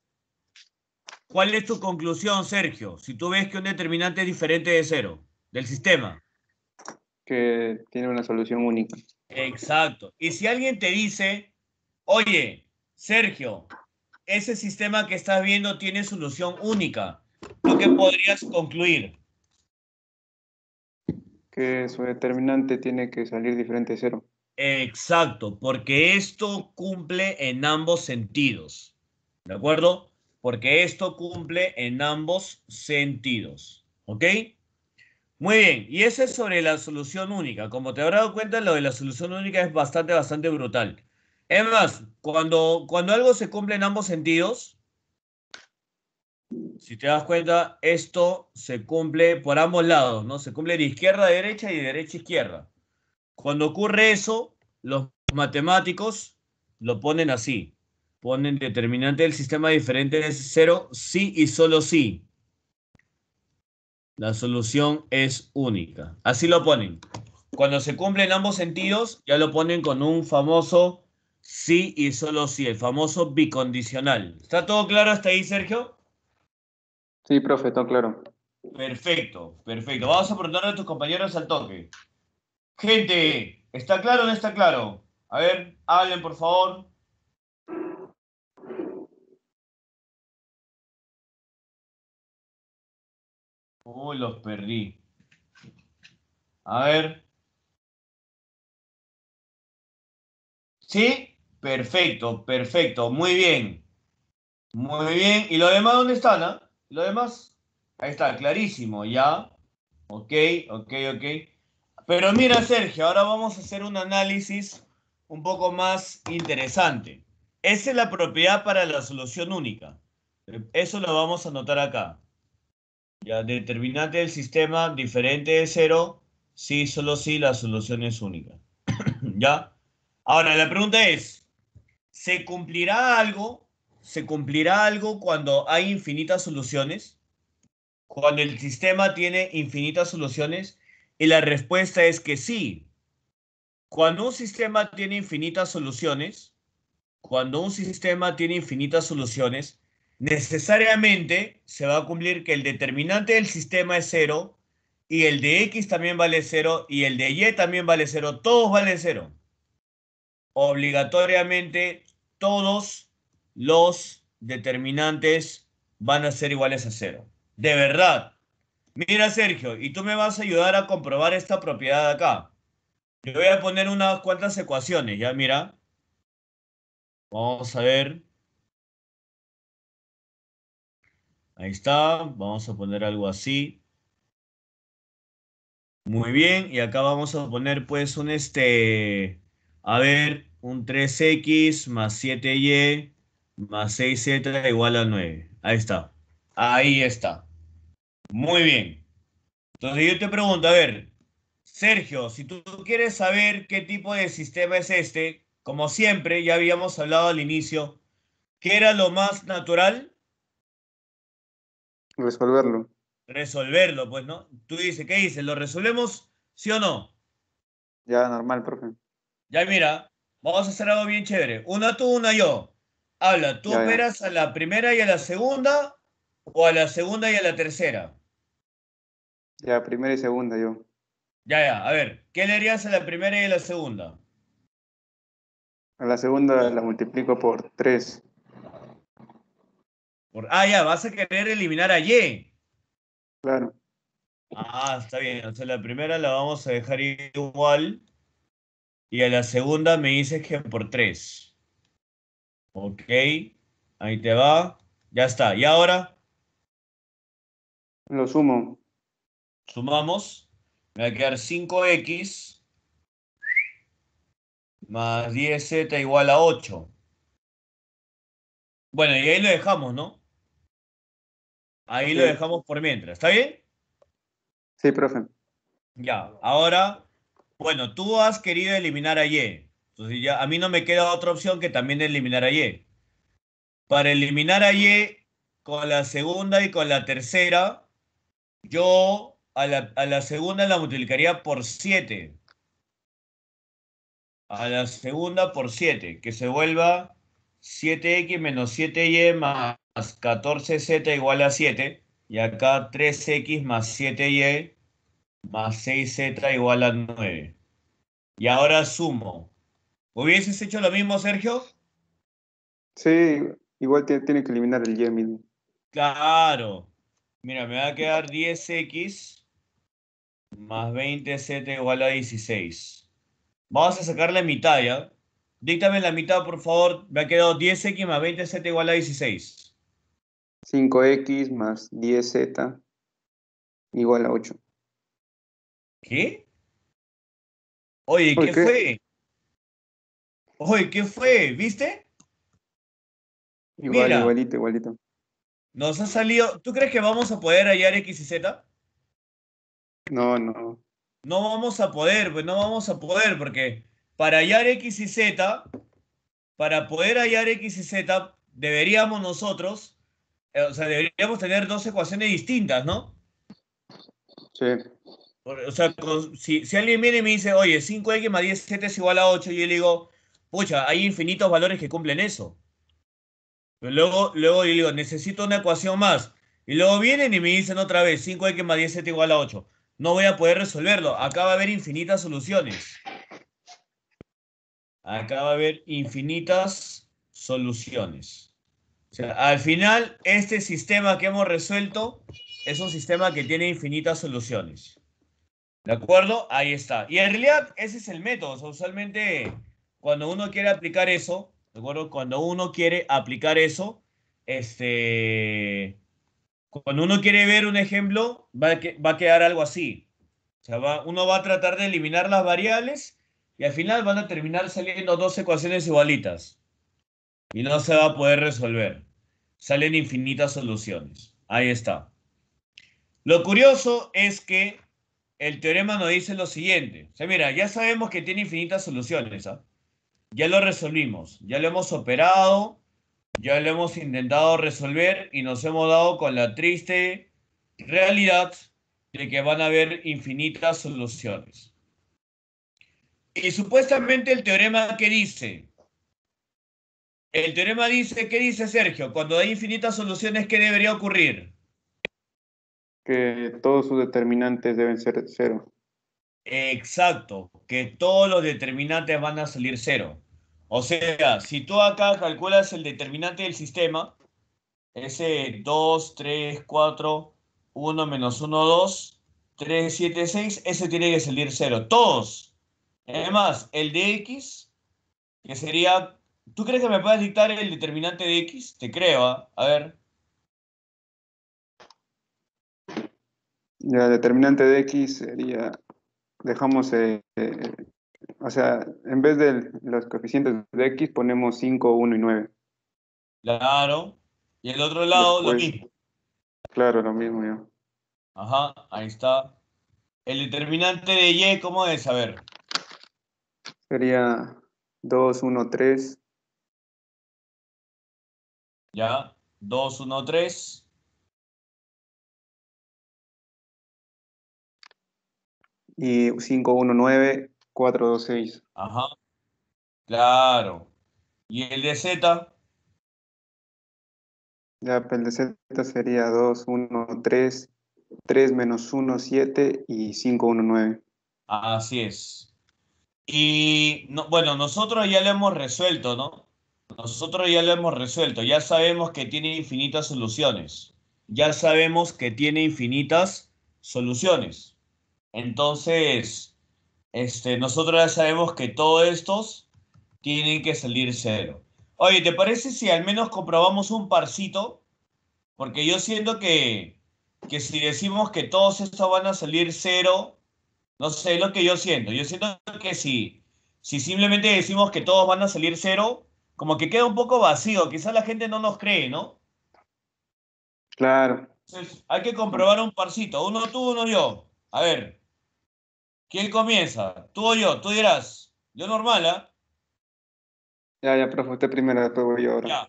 ¿cuál es tu conclusión, Sergio? Si tú ves que un determinante es diferente de cero del sistema que tiene una solución única. Exacto. Y si alguien te dice, oye, Sergio, ese sistema que estás viendo tiene solución única, ¿tú qué podrías concluir? Que su determinante tiene que salir diferente de cero. Exacto, porque esto cumple en ambos sentidos. ¿De acuerdo? Porque esto cumple en ambos sentidos. ¿Ok? Muy bien, y ese es sobre la solución única. Como te habrás dado cuenta, lo de la solución única es bastante, bastante brutal. Es más, cuando, cuando algo se cumple en ambos sentidos, si te das cuenta, esto se cumple por ambos lados, ¿no? Se cumple de izquierda a derecha y de derecha a izquierda. Cuando ocurre eso, los matemáticos lo ponen así. Ponen determinante del sistema diferente de cero, sí y solo sí. La solución es única. Así lo ponen. Cuando se cumplen ambos sentidos, ya lo ponen con un famoso sí y solo sí, el famoso bicondicional. ¿Está todo claro hasta ahí, Sergio? Sí, profe, todo claro. Perfecto, perfecto. Vamos a preguntar a tus compañeros al toque. Gente, ¿está claro o no está claro? A ver, hablen por favor. Uy, los perdí. A ver. Sí, perfecto, perfecto, muy bien. Muy bien. ¿Y lo demás dónde están? ¿Lo demás? Ahí está, clarísimo, ya. Ok, ok, ok. Pero mira, Sergio, ahora vamos a hacer un análisis un poco más interesante. Esa es la propiedad para la solución única. Eso lo vamos a anotar acá. Ya, determinante del sistema diferente de cero, sí, solo sí, la solución es única. ¿Ya? Ahora, la pregunta es, ¿se cumplirá algo? ¿Se cumplirá algo cuando hay infinitas soluciones? Cuando el sistema tiene infinitas soluciones? Y la respuesta es que sí. Cuando un sistema tiene infinitas soluciones, cuando un sistema tiene infinitas soluciones, necesariamente se va a cumplir que el determinante del sistema es cero y el de X también vale cero y el de Y también vale cero, todos valen cero. Obligatoriamente todos los determinantes van a ser iguales a cero. De verdad. Mira, Sergio, y tú me vas a ayudar a comprobar esta propiedad de acá. Yo voy a poner unas cuantas ecuaciones, ya mira. Vamos a ver. Ahí está, vamos a poner algo así. Muy bien, y acá vamos a poner pues un este, a ver, un 3x más 7y más 6z igual a 9. Ahí está, ahí está. Muy bien. Entonces yo te pregunto, a ver, Sergio, si tú quieres saber qué tipo de sistema es este, como siempre, ya habíamos hablado al inicio, ¿qué era lo más natural? Resolverlo. Resolverlo, pues, ¿no? Tú dices, ¿qué dices? ¿Lo resolvemos? ¿Sí o no? Ya, normal, profe. Ya, mira, vamos a hacer algo bien chévere. Una tú, una yo. Habla, ¿tú verás a la primera y a la segunda o a la segunda y a la tercera? Ya, primera y segunda yo. Ya, ya, a ver, ¿qué le harías a la primera y a la segunda? A la segunda la multiplico por tres ah, ya, vas a querer eliminar a Y. Claro. Ah, está bien. O la primera la vamos a dejar igual. Y a la segunda me dices que por 3. Ok. Ahí te va. Ya está. ¿Y ahora? Lo sumo. Sumamos. Me va a quedar 5x más 10z igual a 8. Bueno, y ahí lo dejamos, ¿no? Ahí lo dejamos por mientras, ¿está bien? Sí, profe. Ya, ahora, bueno, tú has querido eliminar a Y. Entonces ya a mí no me queda otra opción que también eliminar a Y. Para eliminar a Y, con la segunda y con la tercera, yo a la, a la segunda la multiplicaría por 7. A la segunda por 7, que se vuelva 7x menos 7y más 14z igual a 7. Y acá 3x más 7y e más 6z igual a 9. Y ahora sumo. ¿Hubieses hecho lo mismo, Sergio? Sí, igual tiene que eliminar el y Claro. Mira, me va a quedar 10x más 20z igual a 16. Vamos a sacar la mitad, ¿ya? Díctame la mitad, por favor. Me ha quedado 10x más 20z igual a 16. 5x más 10z igual a 8. ¿Qué? Oye, ¿qué, fue? Oye, ¿qué fue? ¿Viste? Igual, igualito, igualito. Nos ha salido. ¿Tú crees que vamos a poder hallar X y Z? No, no. No vamos a poder, pues no vamos a poder, porque para hallar X y Z, para poder hallar X y Z, deberíamos nosotros eh, o sea, deberíamos tener dos ecuaciones distintas, ¿no? Sí. O sea, si, alguien viene y me dice, oye, 5x más 10 es igual a 8, yo le digo, pucha, hay infinitos valores que cumplen eso. Pero luego, luego yo le digo, necesito una ecuación más. Y luego vienen y me dicen otra vez, 5x más 10 es igual a 8. No voy a poder resolverlo. Acá va a haber infinitas soluciones. Acá va a haber infinitas soluciones al final, este sistema que hemos resuelto es un sistema que tiene infinitas soluciones. ¿De acuerdo? Ahí está. Y en realidad, ese es el método. usualmente, cuando uno quiere aplicar eso, ¿de acuerdo? Cuando uno quiere aplicar eso, este. Cuando uno quiere ver un ejemplo, va a, que, va a quedar algo así. O sea, uno va a tratar de eliminar las variables y al final van a terminar saliendo dos ecuaciones igualitas y no se va a poder resolver. Salen infinitas soluciones. Ahí está. Lo curioso es que el teorema nos dice lo siguiente. O sea, mira, ya sabemos que tiene infinitas soluciones. ¿ah? Ya lo resolvimos, ya lo hemos operado, ya lo hemos intentado resolver y nos hemos dado con la triste realidad de que van a haber infinitas soluciones. Y supuestamente el teorema que dice, el teorema dice, ¿qué dice Sergio? Cuando hay infinitas soluciones, ¿qué debería ocurrir? Que todos sus determinantes deben ser cero. Exacto, que todos los determinantes van a salir cero. O sea, si tú acá calculas el determinante del sistema, ese 2, 3, 4, 1 menos 1, 2, 3, 7, 6, ese tiene que salir cero. Todos. Además, el de x, que sería ¿Tú crees que me puedas dictar el determinante de X? Te creo, ¿ah? a ver. El determinante de X sería, dejamos, eh, eh, o sea, en vez de los coeficientes de X ponemos 5, 1 y 9. Claro. Y el otro lado lo mismo. Claro, lo mismo yo. Ajá, ahí está. El determinante de Y, ¿cómo es? A ver. Sería 2, 1, 3. Ya, 2, 1, 3. Y 5, 1, 9, 4, 2, 6. Ajá. Claro. ¿Y el de Z? Ya, pues, el de Z sería 2, 1, 3, 3 menos 1, 7 y 5, 1, 9. Así es. Y no, bueno, nosotros ya lo hemos resuelto, ¿no? Nosotros ya lo hemos resuelto, ya sabemos que tiene infinitas soluciones. Ya sabemos que tiene infinitas soluciones. Entonces, este, nosotros ya sabemos que todos estos tienen que salir cero. Oye, ¿te parece si al menos comprobamos un parcito? Porque yo siento que, que si decimos que todos estos van a salir cero, no sé, lo que yo siento. Yo siento que si, si simplemente decimos que todos van a salir cero, como que queda un poco vacío, quizás la gente no nos cree, ¿no? Claro. Entonces, hay que comprobar un parcito, uno tú, uno yo. A ver, ¿quién comienza? ¿Tú o yo? Tú dirás, yo normal, ¿ah? ¿eh? Ya, ya, profe, usted primero, después voy yo ahora. Ya.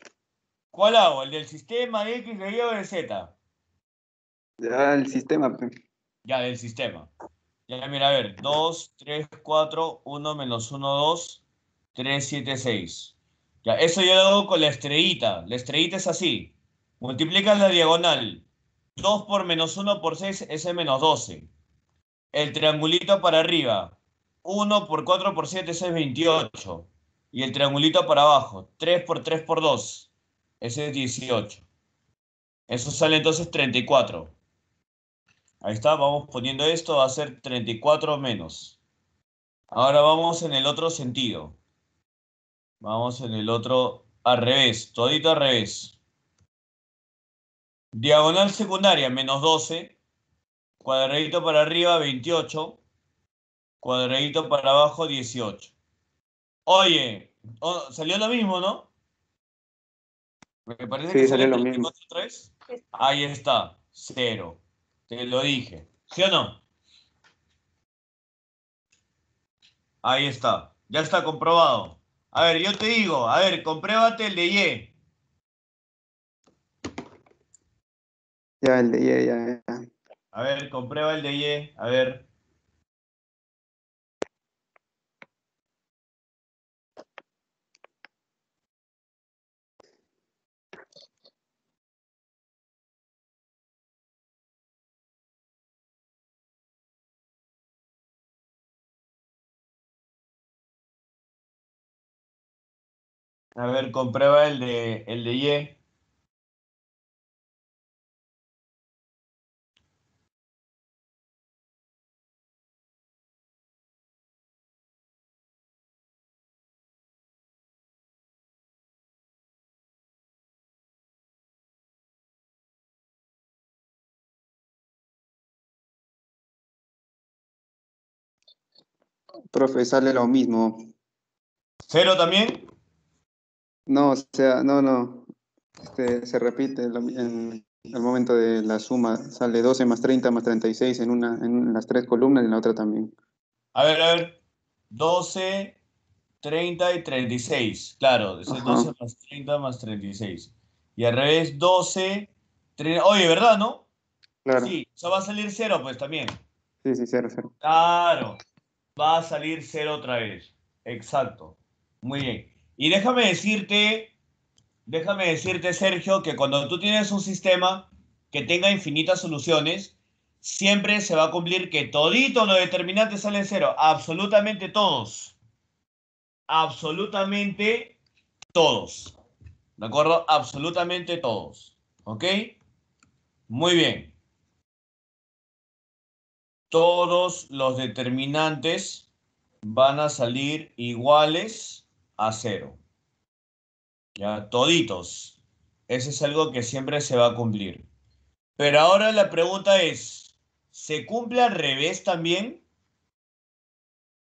¿Cuál hago? ¿El del sistema de X, de Y o de Z? Ya, el sistema. Ya, del sistema. Ya, mira, a ver. 2, 3, 4, 1 menos 1, 2, 3, 7, 6. Ya, eso ya lo hago con la estrellita. La estrellita es así. Multiplica la diagonal. 2 por menos 1 por 6 es menos 12. El triangulito para arriba. 1 por 4 por 7 es 28. Y el triangulito para abajo. 3 por 3 por 2. Ese es 18. Eso sale entonces 34. Ahí está, vamos poniendo esto, va a ser 34 menos. Ahora vamos en el otro sentido. Vamos en el otro al revés, todito al revés. Diagonal secundaria, menos 12. Cuadradito para arriba, 28. Cuadradito para abajo, 18. Oye, salió lo mismo, ¿no? Me parece que salió, lo mismo. Ahí está, cero. Te lo dije. ¿Sí o no? Ahí está. Ya está comprobado. A ver, yo te digo, a ver, compruébate el de Y. Ya, el de Y, ya, ya. A ver, comprueba el de Y, a ver. A ver, comprueba el de, el de Y. Profe, sale lo mismo. ¿Cero también? No, o sea, no, no. Este, se repite en el momento de la suma. Sale 12 más 30 más 36 en, una, en las tres columnas y en la otra también. A ver, a ver. 12, 30 y 36. Claro, 12 más 30 más 36. Y al revés, 12, 30. Oye, ¿verdad, no? Claro. Sí, eso va a salir cero, pues también. Sí, sí, 0, 0. Claro. Va a salir 0 otra vez. Exacto. Muy bien. Y déjame decirte, déjame decirte, Sergio, que cuando tú tienes un sistema que tenga infinitas soluciones, siempre se va a cumplir que todito los determinantes salen cero. Absolutamente todos. Absolutamente todos. ¿De acuerdo? Absolutamente todos. ¿Ok? Muy bien. Todos los determinantes van a salir iguales a cero. Ya, toditos. Ese es algo que siempre se va a cumplir. Pero ahora la pregunta es, ¿se cumple al revés también?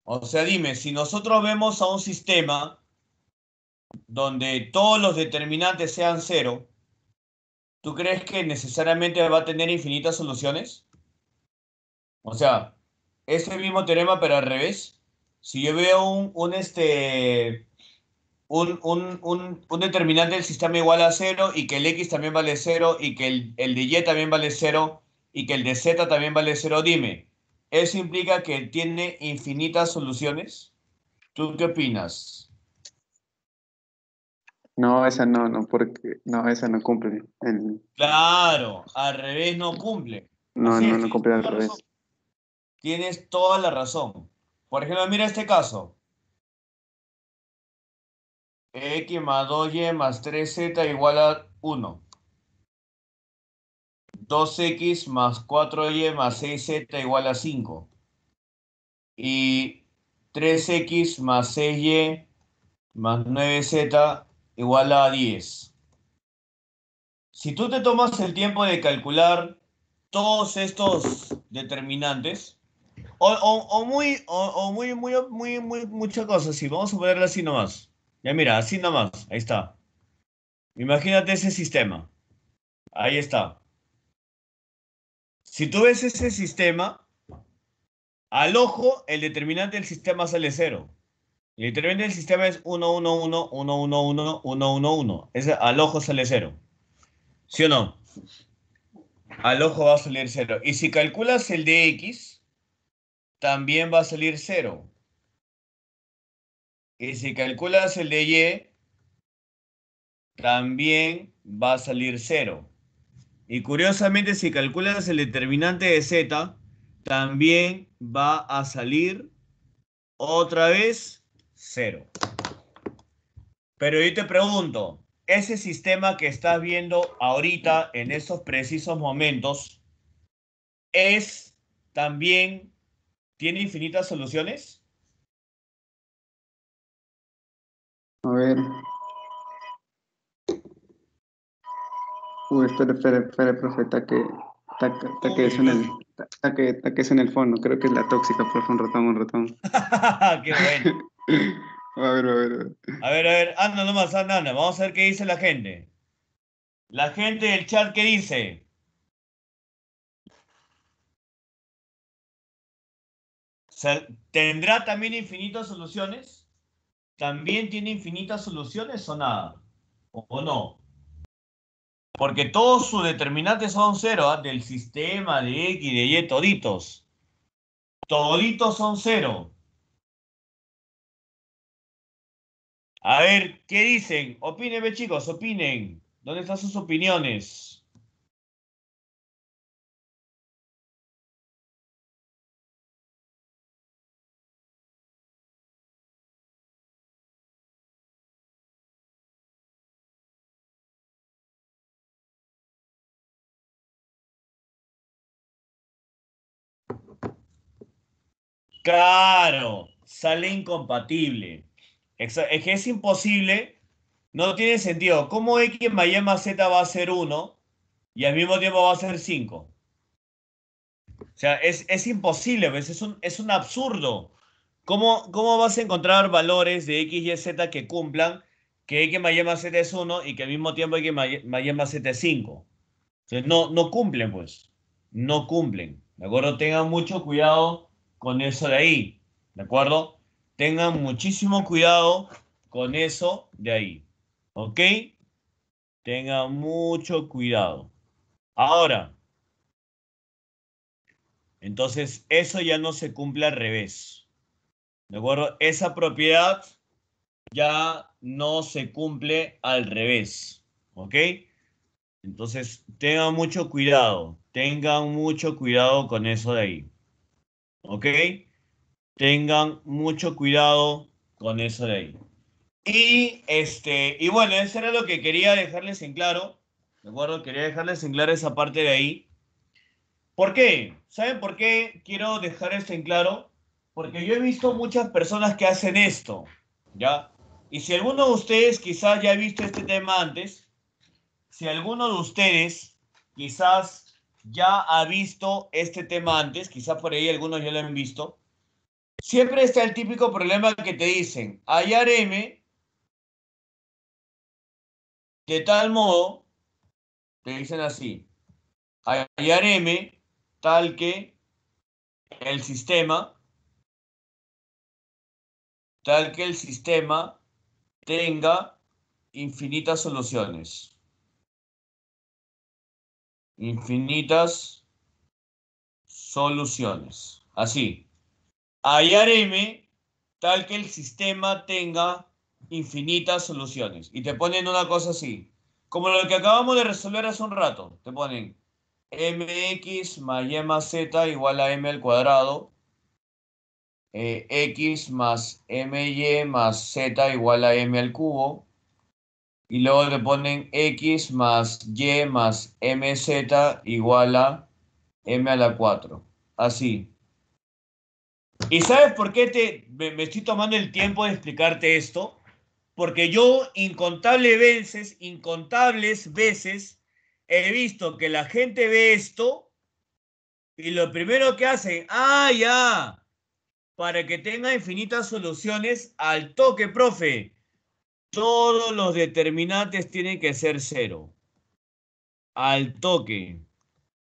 O sea, dime, si nosotros vemos a un sistema donde todos los determinantes sean cero, ¿tú crees que necesariamente va a tener infinitas soluciones? O sea, el mismo teorema, pero al revés. Si yo veo un, un este, un, determinante del sistema igual a cero y que el x también vale cero y que el, el de y también vale cero y que el de z también vale cero, dime, ¿eso implica que tiene infinitas soluciones? ¿Tú qué opinas? No, esa no, no, porque no, esa no cumple. Claro, al revés no cumple. No, no, no, cumple al revés. Tienes toda la razón. Por ejemplo, mira este caso. X más 2Y más 3Z igual a 1. 2X más 4Y más 6Z igual a 5. Y 3X más 6Y más 9Z igual a 10. Si tú te tomas el tiempo de calcular todos estos determinantes, o, muy, o, muy, muy, muy, muy, cosas, si vamos a ponerlo así nomás. Ya mira, así nomás, ahí está. Imagínate ese sistema. Ahí está. Si tú ves ese sistema, al ojo, el determinante del sistema sale cero. El determinante del sistema es 1, 1, 1, 1, 1, 1, 1, 1, 1. Ese, al ojo sale cero. ¿Sí o no? Al ojo va a salir cero. Y si calculas el de x, también va a salir cero. Y si calculas el de y, también va a salir cero. Y curiosamente, si calculas el determinante de z, también va a salir otra vez cero. Pero yo te pregunto, ese sistema que estás viendo ahorita en estos precisos momentos, ¿es también, tiene infinitas soluciones? A ver. Uy, espera, espera, espera, profe, está que, que es en el, que, que en el fondo. Creo que es la tóxica, profe, un ratón, un ratón. Qué bueno. a ver, a ver, a ver. A ver, a ver, anda nomás, anda, anda. Vamos a ver qué dice la gente. La gente del chat, ¿qué dice? ¿Tendrá también infinitas soluciones? también tiene infinitas soluciones o nada, o no. Porque todos sus determinantes son cero, ¿ah? del sistema de X, de Y, toditos. Toditos son cero. A ver, ¿qué dicen? Opínenme, chicos, opinen. ¿Dónde están sus opiniones? Claro, sale incompatible. Es que es imposible, no tiene sentido. ¿Cómo X Y Z va a ser 1 y al mismo tiempo va a ser 5? O sea, es, imposible, pues, Es, un, absurdo. ¿Cómo, ¿Cómo vas a encontrar valores de X, Y, Z que cumplan que X Y Z es 1 y que al mismo tiempo X Y Z es 5? no, no cumplen, pues. No cumplen. ¿De acuerdo? Tengan mucho cuidado con eso de ahí, ¿de acuerdo? Tengan muchísimo cuidado con eso de ahí, ¿ok? Tengan mucho cuidado. Ahora, entonces eso ya no se cumple al revés, ¿de acuerdo? Esa propiedad ya no se cumple al revés, ¿ok? Entonces, tengan mucho cuidado, tengan mucho cuidado con eso de ahí. ¿ok? Tengan mucho cuidado con eso de ahí. Y, este, y bueno, eso era lo que quería dejarles en claro. ¿De acuerdo? Quería dejarles en claro esa parte de ahí. ¿Por qué? ¿Saben por qué quiero dejar esto en claro? Porque yo he visto muchas personas que hacen esto, ¿ya? Y si alguno de ustedes quizás ya ha visto este tema antes, si alguno de ustedes quizás ya ha visto este tema antes, Quizá por ahí algunos ya lo han visto. Siempre está el típico problema que te dicen, hallar M de tal modo, te dicen así, hallar M tal que el sistema, tal que el sistema tenga infinitas soluciones infinitas soluciones. Así, M tal que el sistema tenga infinitas soluciones. Y te ponen una cosa así, como lo que acabamos de resolver hace un rato. Te ponen mx más y más z igual a m al cuadrado. Eh, x más my más z igual a m al cubo y luego te ponen x más y más mz igual a m a la 4. Así. ¿Y sabes por qué te, me, estoy tomando el tiempo de explicarte esto? Porque yo incontables veces, incontables veces, he visto que la gente ve esto y lo primero que hacen, ah, ya, para que tenga infinitas soluciones al toque, profe todos los determinantes tienen que ser cero. Al toque.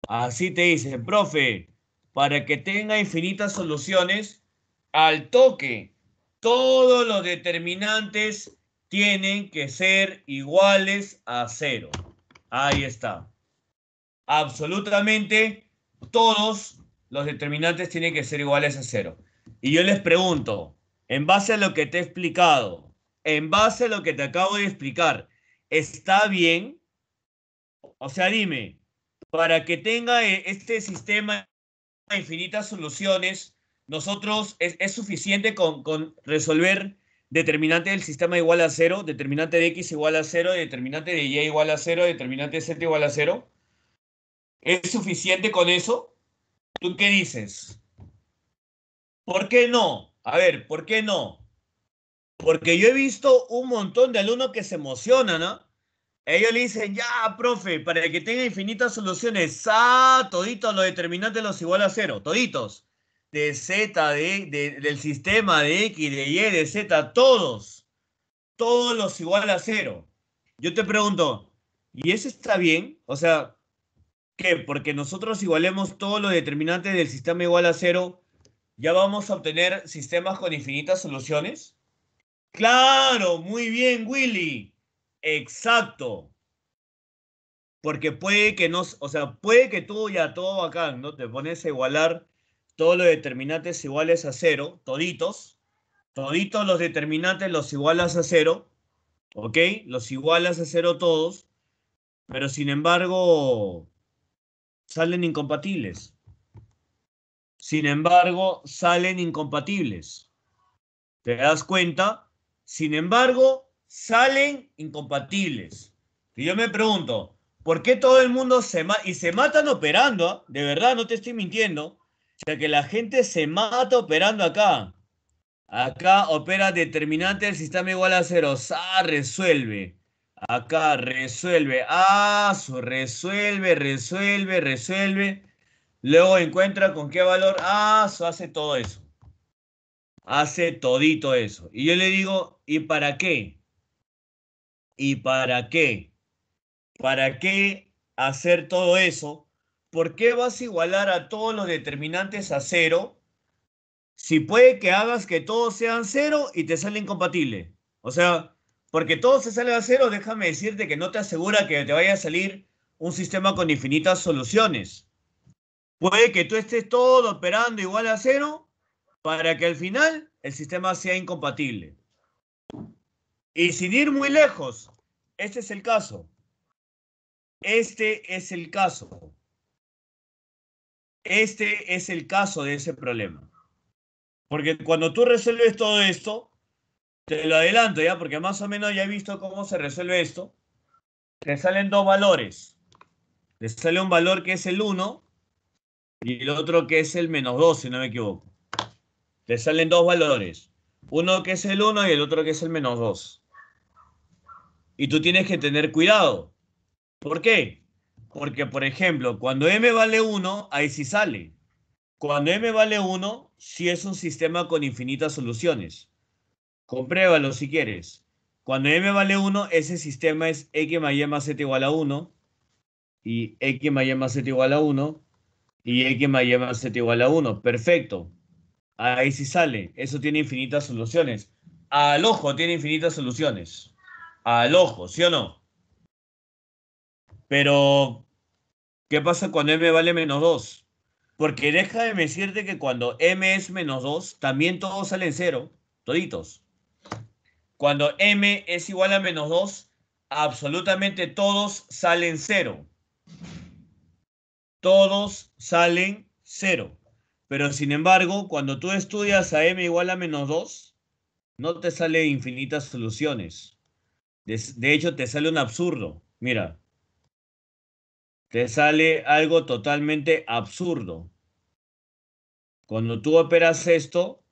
Así te dice, profe, para que tenga infinitas soluciones, al toque. Todos los determinantes tienen que ser iguales a cero. Ahí está. Absolutamente todos los determinantes tienen que ser iguales a cero. Y yo les pregunto, en base a lo que te he explicado, en base a lo que te acabo de explicar, ¿está bien? O sea, dime, para que tenga e, este sistema infinitas soluciones, nosotros es, suficiente con, con, resolver determinante del sistema igual a cero, determinante de x igual a cero, determinante de y igual a cero, determinante de z igual a cero. ¿Es suficiente con eso? ¿Tú qué dices? ¿Por qué no? A ver, ¿por qué no? Porque yo he visto un montón de alumnos que se emocionan, ¿no? Ellos le dicen, ya, profe, para que tenga infinitas soluciones, ¡ah, toditos los determinantes los igual a cero, toditos. De Z, de, del sistema, de X, de Y, de Z, todos. Todos los igual a cero. Yo te pregunto, ¿y eso está bien? O sea, ¿qué? Porque nosotros igualemos todos los determinantes del sistema igual a cero, ¿ya vamos a obtener sistemas con infinitas soluciones? Claro, muy bien, Willy. Exacto. Porque puede que no, o sea, puede que tú ya todo acá ¿no? Te pones a igualar todos los determinantes iguales a cero, toditos. Toditos los determinantes los igualas a cero, ¿ok? Los igualas a cero todos, pero sin embargo salen incompatibles. Sin embargo, salen incompatibles. ¿Te das cuenta? Sin embargo, salen incompatibles. Y yo me pregunto, ¿por qué todo el mundo se mata? Y se matan operando, ¿ah? de verdad, no te estoy mintiendo. O sea, que la gente se mata operando acá. Acá opera determinante del sistema igual a cero. Ah, resuelve. Acá resuelve. Ah, resuelve, resuelve, resuelve. Luego encuentra con qué valor. Ah, hace todo eso hace todito eso. Y yo le digo, ¿y para qué? ¿Y para qué? ¿Para qué hacer todo eso? ¿Por qué vas a igualar a todos los determinantes a cero? Si puede que hagas que todos sean cero y te sale incompatible. O sea, porque todo se sale a cero, déjame decirte que no te asegura que te vaya a salir un sistema con infinitas soluciones. Puede que tú estés todo operando igual a cero para que al final el sistema sea incompatible. Y sin ir muy lejos, este es el caso. Este es el caso. Este es el caso de ese problema. Porque cuando tú resuelves todo esto, te lo adelanto ya, porque más o menos ya he visto cómo se resuelve esto. Te salen dos valores. Te sale un valor que es el 1 y el otro que es el menos 2, si no me equivoco. Te salen dos valores. Uno que es el 1 y el otro que es el menos 2. Y tú tienes que tener cuidado. ¿Por qué? Porque, por ejemplo, cuando m vale 1, ahí sí sale. Cuando m vale 1, sí es un sistema con infinitas soluciones. Compruébalo si quieres. Cuando m vale 1, ese sistema es x más y más z igual a 1. Y x más y más z igual a 1. Y x más y más z igual a 1. Perfecto. Ahí sí sale. Eso tiene infinitas soluciones. Al ojo tiene infinitas soluciones. Al ojo, ¿sí o no? Pero, ¿qué pasa cuando m vale menos 2? Porque deja de decirte que cuando m es menos 2, también todos salen cero, toditos. Cuando m es igual a menos 2, absolutamente todos salen cero. Todos salen cero. Pero sin embargo, cuando tú estudias a m igual a menos 2, no te sale infinitas soluciones. De, de hecho, te sale un absurdo. Mira, te sale algo totalmente absurdo. Cuando tú operas esto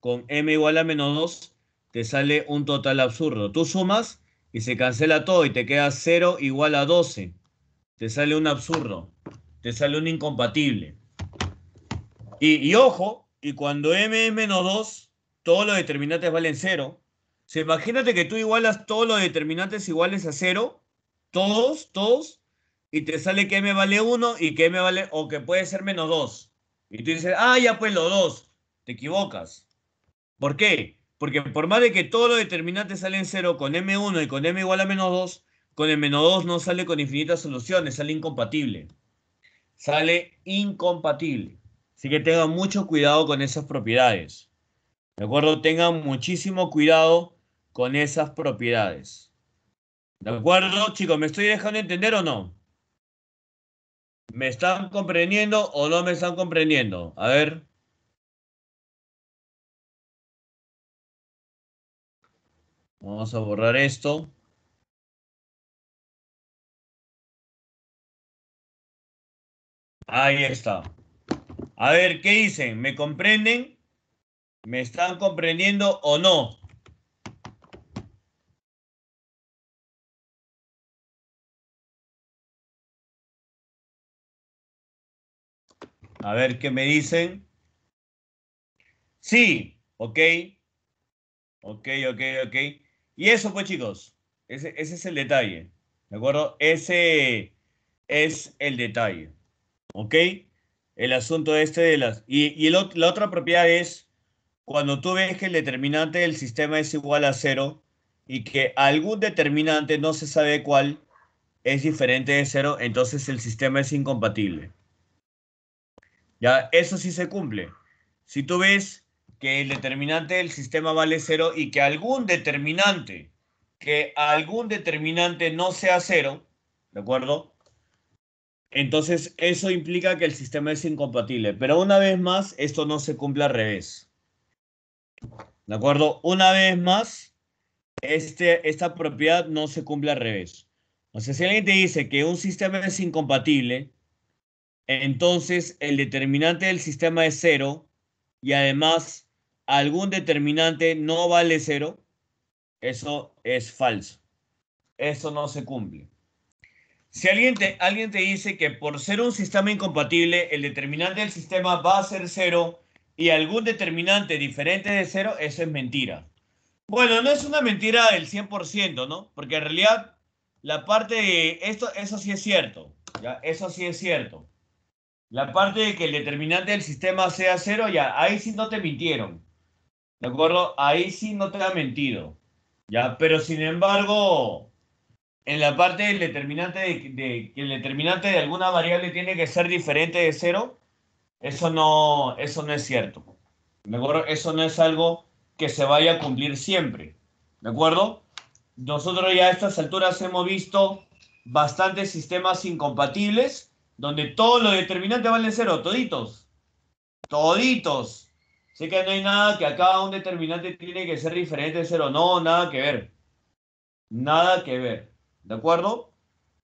con m igual a menos 2, te sale un total absurdo. Tú sumas y se cancela todo y te queda 0 igual a 12. Te sale un absurdo, te sale un incompatible. Y, ojo, y cuando M es menos 2, todos los determinantes valen 0. imagínate que tú igualas todos los determinantes iguales a 0, todos, todos, y te sale que M vale 1 y que M vale, o que puede ser menos 2. Y tú dices, ah, ya pues los 2. Te equivocas. ¿Por qué? Porque por más de que todos los determinantes salen 0 con M1 y con M igual a menos 2, con el menos 2 no sale con infinitas soluciones, sale incompatible. Sale incompatible. Así que tengan mucho cuidado con esas propiedades. ¿De acuerdo? Tengan muchísimo cuidado con esas propiedades. ¿De acuerdo, chicos? ¿Me estoy dejando entender o no? ¿Me están comprendiendo o no me están comprendiendo? A ver. Vamos a borrar esto. Ahí está. A ver, ¿qué dicen? ¿Me comprenden? ¿Me están comprendiendo o no? A ver qué me dicen. Sí, ok. Ok, ok, ok. Y eso, pues chicos, ese, es el detalle. ¿De acuerdo? Ese es el detalle. ¿Ok? el asunto este de las... Y, la otra propiedad es cuando tú ves que el determinante del sistema es igual a cero y que algún determinante, no se sabe cuál, es diferente de cero, entonces el sistema es incompatible. Ya, eso sí se cumple. Si tú ves que el determinante del sistema vale cero y que algún determinante, que algún determinante no sea cero, ¿de acuerdo? Entonces, eso implica que el sistema es incompatible. Pero una vez más, esto no se cumple al revés. ¿De acuerdo? Una vez más, este, esta propiedad no se cumple al revés. O sea, si alguien te dice que un sistema es incompatible, entonces el determinante del sistema es cero y además algún determinante no vale cero, eso es falso. Eso no se cumple. Si alguien te, alguien te dice que por ser un sistema incompatible, el determinante del sistema va a ser cero y algún determinante diferente de cero, eso es mentira. Bueno, no es una mentira del 100%, ¿no? Porque en realidad la parte de esto, eso sí es cierto, ¿ya? Eso sí es cierto. La parte de que el determinante del sistema sea cero, ya, ahí sí no te mintieron. ¿De acuerdo? Ahí sí no te ha mentido. Ya, pero sin embargo, en la parte del determinante de, que el determinante de alguna variable tiene que ser diferente de cero, eso no, eso no es cierto. Eso no es algo que se vaya a cumplir siempre. ¿De acuerdo? Nosotros ya a estas alturas hemos visto bastantes sistemas incompatibles donde todos los determinantes valen cero, toditos. Toditos. Sé que no hay nada que acá un determinante tiene que ser diferente de cero. No, nada que ver. Nada que ver. ¿De acuerdo?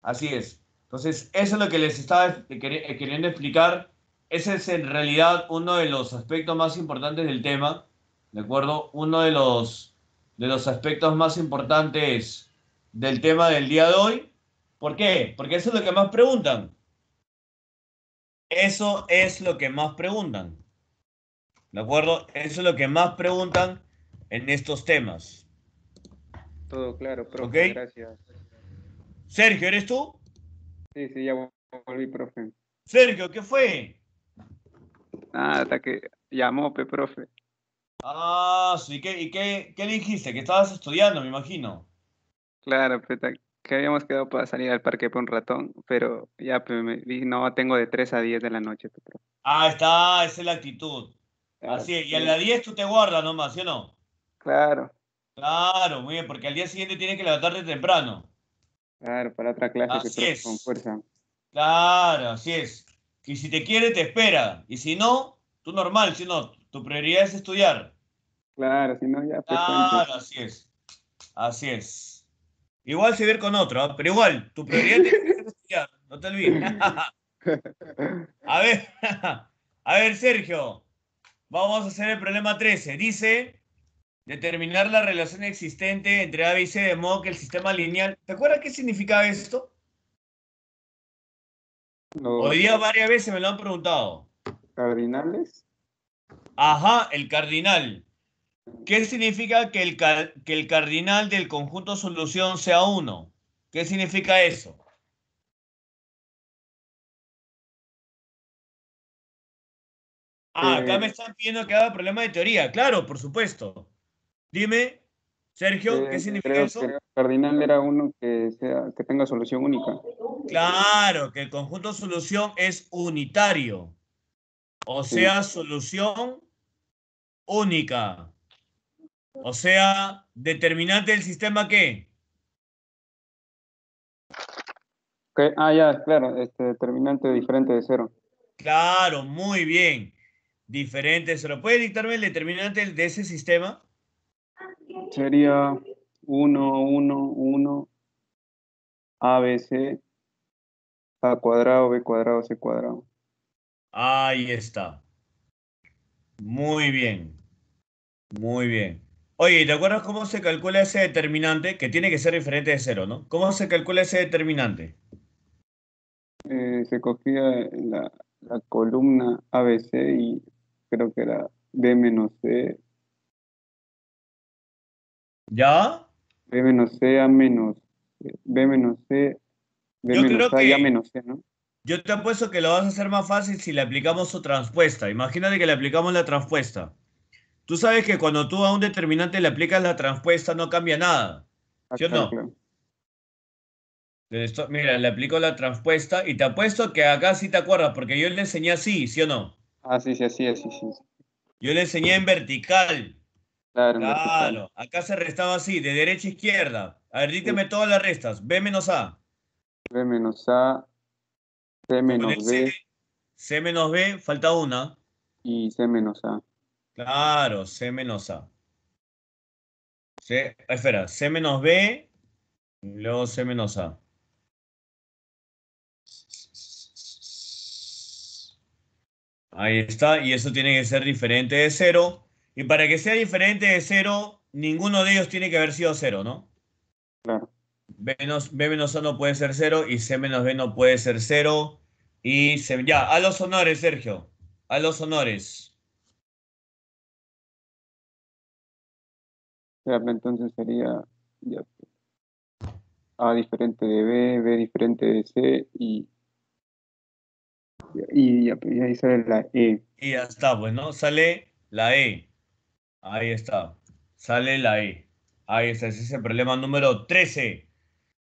Así es. Entonces, eso es lo que les estaba eh, eh, queriendo explicar. Ese es en realidad uno de los aspectos más importantes del tema. ¿De acuerdo? Uno de los, de los aspectos más importantes del tema del día de hoy. ¿Por qué? Porque eso es lo que más preguntan. Eso es lo que más preguntan. ¿De acuerdo? Eso es lo que más preguntan en estos temas. Todo claro, profe. Gracias. Sergio, ¿eres tú? Sí, sí, ya volví, profe. Sergio, ¿qué fue? Ah, hasta que llamó, profe. Ah, sí, ¿y qué, dijiste? Que estabas estudiando, me imagino. Claro, que habíamos quedado para salir al parque por un ratón, pero ya no, tengo de 3 a 10 de la noche. Pe, profe. Ah, está, esa es la actitud. Así es, y a las 10 tú te guardas nomás, ¿sí o no? Claro. Claro, muy bien, porque al día siguiente tienes que levantarte temprano. Claro, para otra clase que es. con fuerza. Claro, así es. Y si te quiere, te espera. Y si no, tú normal, si no, tu prioridad es estudiar. Claro, si no, ya. Pues, claro, así es. Así es. Igual se ver con otro, ¿ah? pero igual, tu prioridad es estudiar, no te olvides. a ver, a ver, Sergio, vamos a hacer el problema 13. Dice, Determinar la relación existente entre A, y C de modo que el sistema lineal. ¿Te acuerdas qué significa esto? Hoy día varias veces me lo han preguntado. ¿Cardinales? Ajá, el cardinal. ¿Qué significa que el, que el cardinal del conjunto solución sea uno? ¿Qué significa eso? Ah, acá eh. me están pidiendo que haga problema de teoría. Claro, por supuesto. Dime, Sergio, eh, ¿qué significa eso? cardinal era uno que, sea, que tenga solución única. Claro, que el conjunto solución es unitario. O sea, solución única. O sea, determinante del sistema qué? Ah, ya, claro, este determinante diferente de cero. Claro, muy bien. Diferente de cero. ¿Puede dictarme el determinante de ese sistema? sería 1, 1, 1, ABC, A cuadrado, B cuadrado, C cuadrado. Ahí está. Muy bien. Muy bien. Oye, ¿te acuerdas cómo se calcula ese determinante? Que tiene que ser diferente de cero, ¿no? ¿Cómo se calcula ese determinante? Eh, se cogía la, la columna ABC y creo que era B menos C ¿Ya? B menos C a menos. B menos C. B yo menos A que, Yo te apuesto que lo vas a hacer más fácil si le aplicamos su transpuesta. Imagínate que le aplicamos la transpuesta. Tú sabes que cuando tú a un determinante le aplicas la transpuesta no cambia nada. ¿Sí o no? mira, le aplico la transpuesta y te apuesto que acá sí te acuerdas, porque yo le enseñé así, ¿sí o no? Ah, sí, sí, sí, sí, sí. Yo le enseñé en vertical. Claro, acá se restaba así, de derecha a izquierda. A ver, dígame todas las restas. B menos A. B menos A. C menos B. C menos B, falta una. Y C menos A. Claro, C menos A. espera, C menos B, luego C menos A. Ahí está, y eso tiene que ser diferente de cero. Y para que sea diferente de cero, ninguno de ellos tiene que haber sido cero, ¿no? Claro. B menos, A no puede ser cero y C menos B no puede ser cero. Y ya, a los honores, Sergio. A los honores. Entonces sería A diferente de B, B diferente de C y, y, y, y ahí sale la E. Y ya está, pues, ¿no? Sale la E. Ahí está. Sale la E. Ahí está. Ese es el problema número 13.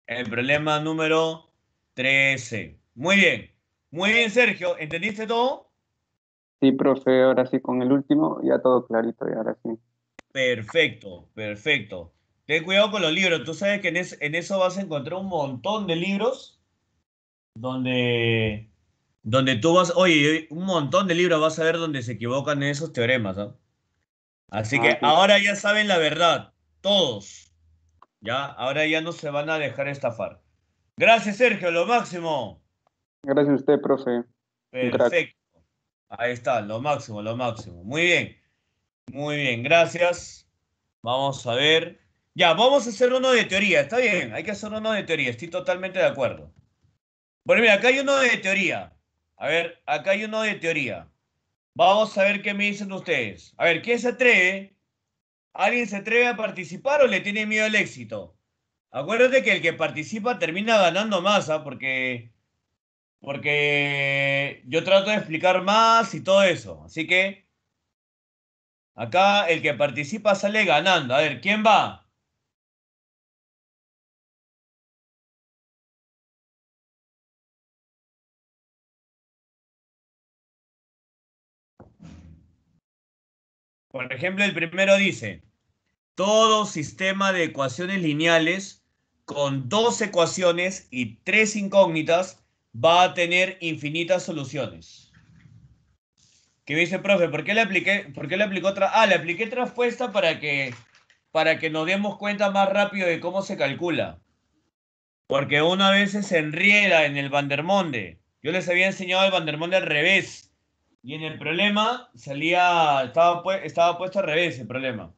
El problema número 13. Muy bien. Muy bien, Sergio. ¿Entendiste todo? Sí, profe. Ahora sí, con el último, ya todo clarito. Y ahora sí. Perfecto, perfecto. Ten cuidado con los libros. Tú sabes que en, eso vas a encontrar un montón de libros donde, donde tú vas, oye, un montón de libros vas a ver donde se equivocan esos teoremas. ¿no? ¿ah? Así ah, que ahora ya saben la verdad, todos. Ya, ahora ya no se van a dejar estafar. Gracias, Sergio, lo máximo. Gracias a usted, profe. Perfecto. Ahí está, lo máximo, lo máximo. Muy bien. Muy bien, gracias. Vamos a ver. Ya, vamos a hacer uno de teoría, está bien. Hay que hacer uno de teoría, estoy totalmente de acuerdo. Bueno, mira, acá hay uno de teoría. A ver, acá hay uno de teoría. Vamos a ver qué me dicen ustedes. A ver, ¿quién se atreve? ¿Alguien se atreve a participar o le tiene miedo al éxito? Acuérdate que el que participa termina ganando más, ¿ah? porque, porque yo trato de explicar más y todo eso. Así que acá el que participa sale ganando. A ver, ¿quién va? Por ejemplo, el primero dice, todo sistema de ecuaciones lineales con dos ecuaciones y tres incógnitas va a tener infinitas soluciones. ¿Qué me dice, profe, ¿por qué le apliqué, por le aplicó otra? Ah, le apliqué traspuesta para que, para que nos demos cuenta más rápido de cómo se calcula. Porque una vez se enriera en el Vandermonde. Yo les había enseñado el Vandermonde al revés. Y en el problema salía, estaba, estaba puesto al revés el problema.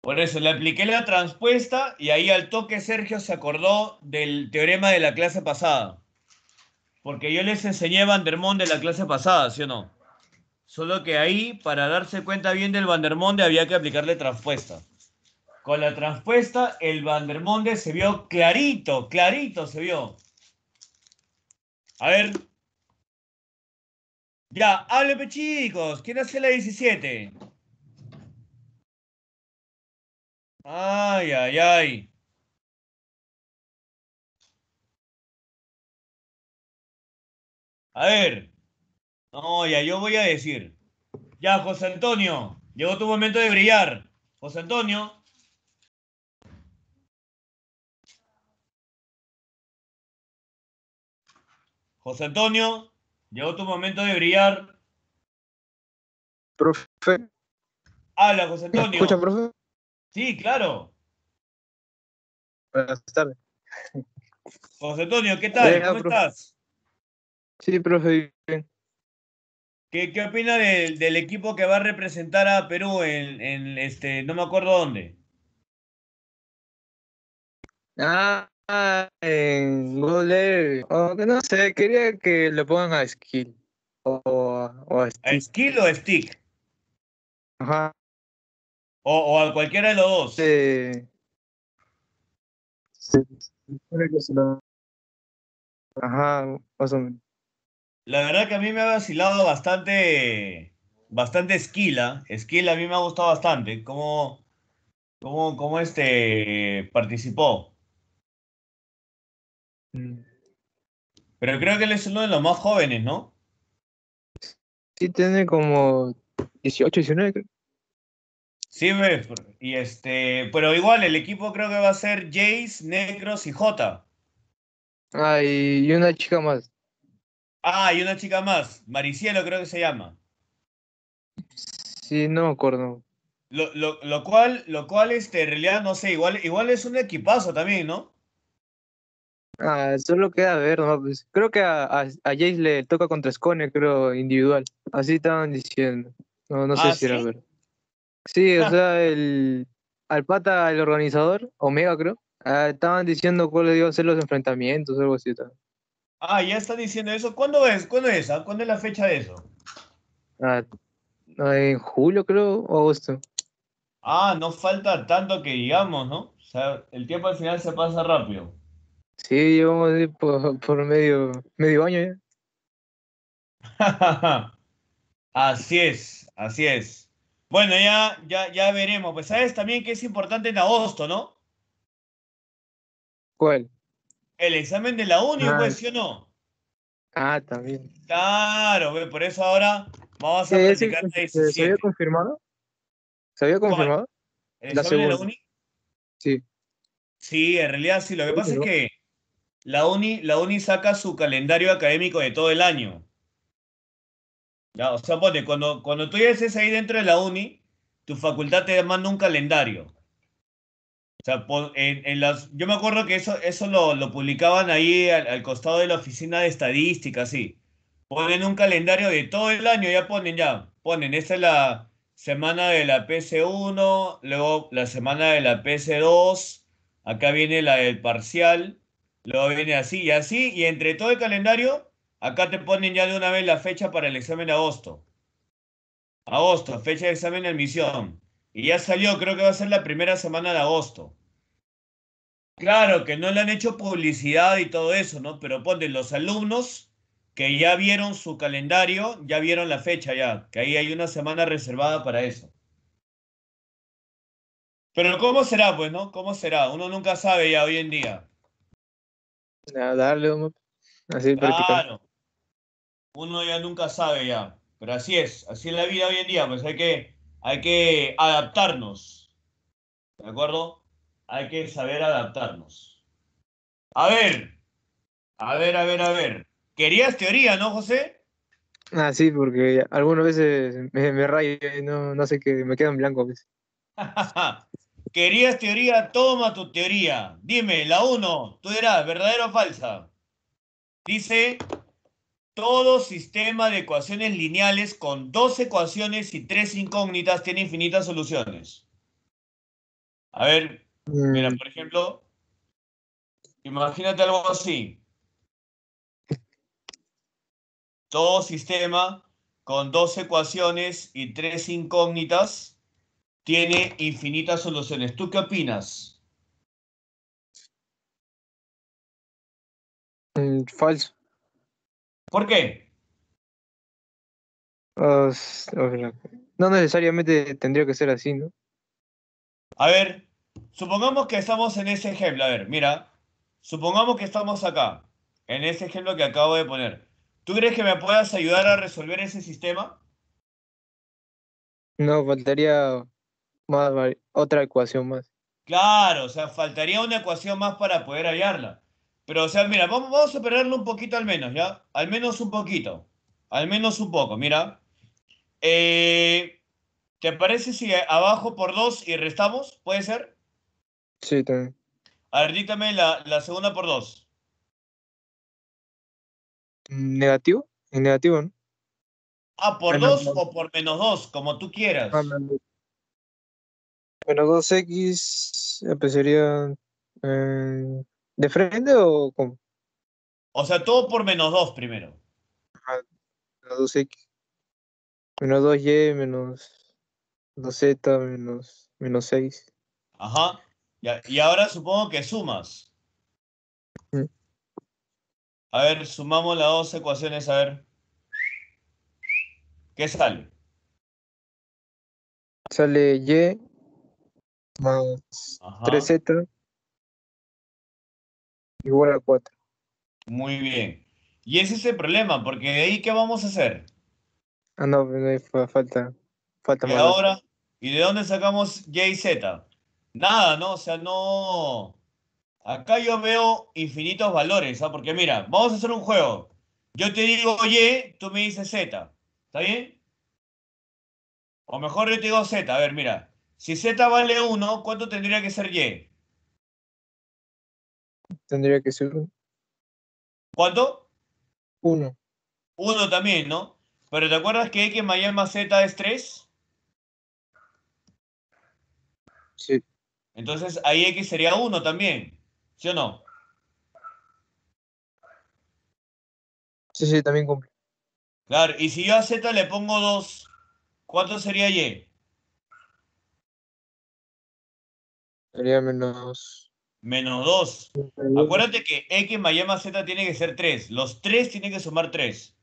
Por eso le apliqué la transpuesta y ahí al toque Sergio se acordó del teorema de la clase pasada. Porque yo les enseñé Vandermonde de la clase pasada, ¿sí o no? Solo que ahí, para darse cuenta bien del Vandermonde había que aplicarle transpuesta. Con la transpuesta, el Vandermonde se vio clarito, clarito se vio. A ver, ya, hábleme chicos. ¿Quién hace la 17? Ay, ay, ay. A ver. No, ya, yo voy a decir. Ya, José Antonio. Llegó tu momento de brillar. José Antonio. José Antonio. Llegó tu momento de brillar. Profe. Hola José Antonio. escucha, profe? Sí, claro. Buenas tardes. José Antonio, ¿qué tal? ¿Cómo estás? Sí, profe, bien. ¿Qué, opina del equipo que va a representar a Perú en, en este, no me acuerdo dónde? Ah, en Google o que no sé, quería que le pongan a Skill o, o a Skill o Stick? O, a cualquiera de los dos. La verdad que a mí me ha vacilado bastante, bastante Esquila. ¿ah? Esquila a mí me ha gustado bastante. como cómo, este participó? Mm. Pero creo que él es uno de los más jóvenes, ¿no? Sí, tiene como 18, 19, creo. Sí, y este, pero igual el equipo creo que va a ser Jace, Negros y J. Ah, y una chica más. Ah, y una chica más, Maricielo creo que se llama. Sí, no acuerdo. Lo, lo, cual, lo cual este, en realidad, no sé, igual, igual es un equipazo también, ¿no? Ah, solo queda ver, ¿no? Pues, creo que a, a, Jace le toca contra Scone, creo, individual. Así estaban diciendo. No, no sé ¿Ah, si era verdad. Sí, o sea, el, al pata, el organizador, Omega, creo, ah, estaban diciendo cuáles iban a ser los enfrentamientos, algo así. Ah, ya está diciendo eso. ¿Cuándo es? ¿Cuándo es? ¿Cuándo la fecha de eso? Ah, en julio, creo, o agosto. Ah, no falta tanto que digamos, ¿no? O sea, el tiempo al final se pasa rápido. Sí, llevamos por, medio, año ya. así es, así es. Bueno, ya, ya, ya veremos. Pues sabes también que es importante en agosto, ¿no? ¿Cuál? El examen de la uni, ah, pues, ¿sí o no? Ah, también. Claro, por eso ahora vamos a practicar la 17. ¿Se había confirmado? ¿Se había confirmado? ¿El examen de la uni? Sí. Sí, en realidad sí. Lo que pasa es que la UNI, la UNI saca su calendario académico de todo el año. O sea, cuando, cuando tú ya estés ahí dentro de la UNI, tu facultad te manda un calendario. O en, las, yo me acuerdo que eso, eso lo, publicaban ahí al, costado de la oficina de estadística, sí. Ponen un calendario de todo el año, ya ponen, ya, ponen, esta es la semana de la PC1, luego la semana de la PC2, acá viene la del parcial, lo viene así y así, y entre todo el calendario, acá te ponen ya de una vez la fecha para el examen de agosto. Agosto, fecha de examen de admisión. Y ya salió, creo que va a ser la primera semana de agosto. Claro que no le han hecho publicidad y todo eso, ¿no? Pero ponen los alumnos que ya vieron su calendario, ya vieron la fecha ya, que ahí hay una semana reservada para eso. Pero ¿cómo será, pues, no? ¿Cómo será? Uno nunca sabe ya hoy en día. Nada, darle Así claro. Uno ya nunca sabe ya. Pero así es, así es la vida hoy en día, pues hay que, hay que adaptarnos. ¿De acuerdo? Hay que saber adaptarnos. A ver, a ver, a ver, a ver. Querías teoría, ¿no, José? Ah, sí, porque algunas veces me, rayo y no, sé qué, me quedo en blanco pues. Querías teoría, toma tu teoría. Dime, la 1, tú dirás, ¿verdadera o falsa? Dice, todo sistema de ecuaciones lineales con dos ecuaciones y tres incógnitas tiene infinitas soluciones. A ver, mira, mm. por ejemplo, imagínate algo así. Todo sistema con dos ecuaciones y tres incógnitas tiene infinitas soluciones. ¿Tú qué opinas? Mm, falso. ¿Por qué? Pues, no necesariamente tendría que ser así, ¿no? A ver, supongamos que estamos en ese ejemplo. A ver, mira, supongamos que estamos acá, en ese ejemplo que acabo de poner. ¿Tú crees que me puedas ayudar a resolver ese sistema? No, faltaría otra ecuación más. Claro, o sea, faltaría una ecuación más para poder hallarla. Pero, o sea, mira, vamos, a operarlo un poquito al menos, ¿ya? Al menos un poquito. Al menos un poco, mira. Eh, ¿Te parece si abajo por 2 y restamos? ¿Puede ser? Sí, también. A ver, dígame la, la segunda por 2. ¿Negativo? ¿En negativo, no? Ah, por 2 o por menos 2, como tú quieras. Ah, Menos 2X empezaría eh, de frente o cómo? O sea, todo por menos 2 primero. menos 2X. Menos 2Y, menos 2Z, menos, 6. Ajá. Y, ahora supongo que sumas. A ver, sumamos las dos ecuaciones, a ver. ¿Qué sale? Sale Y más 3z igual a 4. Muy bien. Y ese es el problema, porque de ahí, ¿qué vamos a hacer? Ah, no, pues, no falta. falta más ahora? ¿Y de dónde sacamos y z? Nada, ¿no? O sea, no... Acá yo veo infinitos valores, ¿ah? Porque mira, vamos a hacer un juego. Yo te digo Y, tú me dices Z. ¿Está bien? O mejor yo te digo Z. A ver, mira. Si Z vale 1, ¿cuánto tendría que ser Y? Tendría que ser 1. ¿Cuánto? 1. 1 también, ¿no? Pero ¿te acuerdas que X Y más Z es 3? Sí. Entonces ahí X sería 1 también, ¿sí o no? Sí, sí, también cumple. Claro, y si yo a Z le pongo 2, ¿cuánto sería Y? Sería menos. Menos 2. Acuérdate que X más Y Z tiene que ser 3. Los 3 tienen que sumar 3.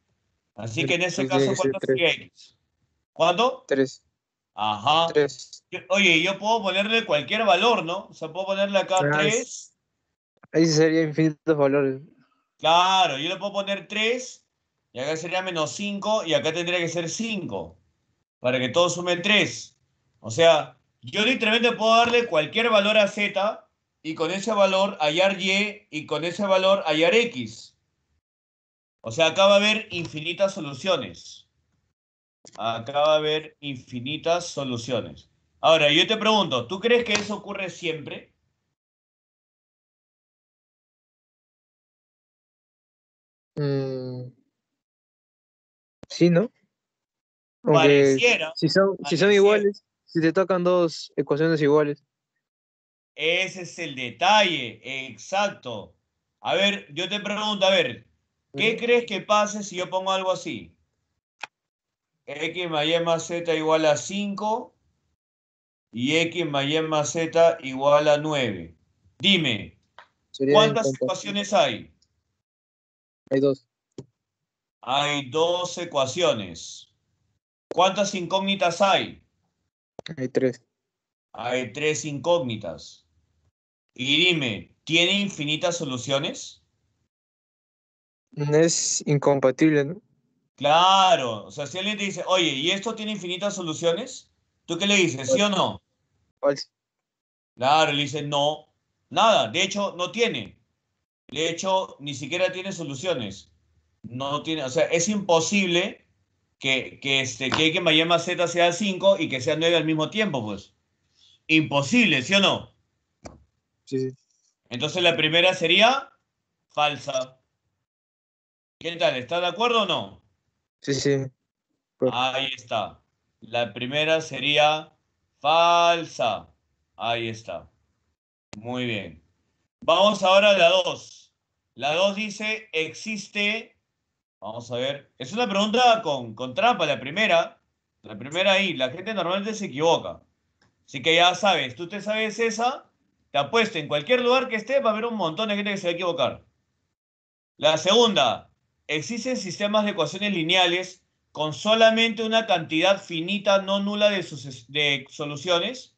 Así que en ese caso, ¿cuánto sería X? ¿Cuánto? 3. Ajá. 3. Oye, yo puedo ponerle cualquier valor, ¿no? O sea, puedo ponerle acá 3. Ahí sería infinitos valores. Claro, yo le puedo poner 3 y acá sería menos 5 y acá tendría que ser 5 para que todo sume 3. O sea, yo literalmente puedo darle cualquier valor a Z y con ese valor hallar Y y con ese valor hallar X. O sea, acá va a haber infinitas soluciones. Acá va a haber infinitas soluciones. Ahora, yo te pregunto, ¿tú crees que eso ocurre siempre? Mm. Sí, ¿no? si son iguales si te tocan dos ecuaciones iguales. Ese es el detalle, exacto. A ver, yo te pregunto, a ver, ¿qué crees que pase si yo pongo algo así? X más Y más Z igual a 5 y X más Y más Z igual a 9. Dime, ¿cuántas ecuaciones hay? Hay dos. Hay dos ecuaciones. ¿Cuántas incógnitas hay? Hay tres. Hay tres incógnitas. Y dime, ¿tiene infinitas soluciones? Mm, es incompatible, ¿no? Claro, o sea, si alguien te dice, oye, ¿y esto tiene infinitas soluciones? ¿Tú qué le dices, sí o no? Claro, le dice, no, nada, de hecho, no tiene. De hecho, ni siquiera tiene soluciones. No tiene, o sea, es imposible que, que, este, que me Z sea 5 y que sea 9 al mismo tiempo, pues. Imposible, ¿sí o no? Sí, Entonces la primera sería falsa. ¿Qué tal? ¿Estás de acuerdo o no? Sí, sí. Pues Ahí está. La primera sería falsa. Ahí está. Muy bien. Vamos ahora a la 2. La 2 dice, existe Vamos a ver. Es una pregunta con, con trampa, la primera. La primera ahí. La gente normalmente se equivoca. Así que ya sabes, tú te sabes esa, te apuesto, en cualquier lugar que esté va a haber un montón de gente que se va a equivocar. La segunda, existen sistemas de ecuaciones lineales con solamente una cantidad finita, no nula de, soluciones.